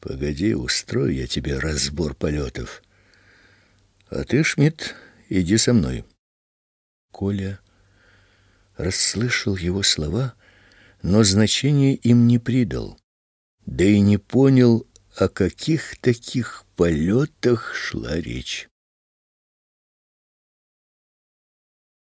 «Погоди, устрою я тебе разбор полетов. А ты, Шмидт, иди со мной». Коля расслышал его слова, но значения им не придал, да и не понял, о каких таких полетах шла речь.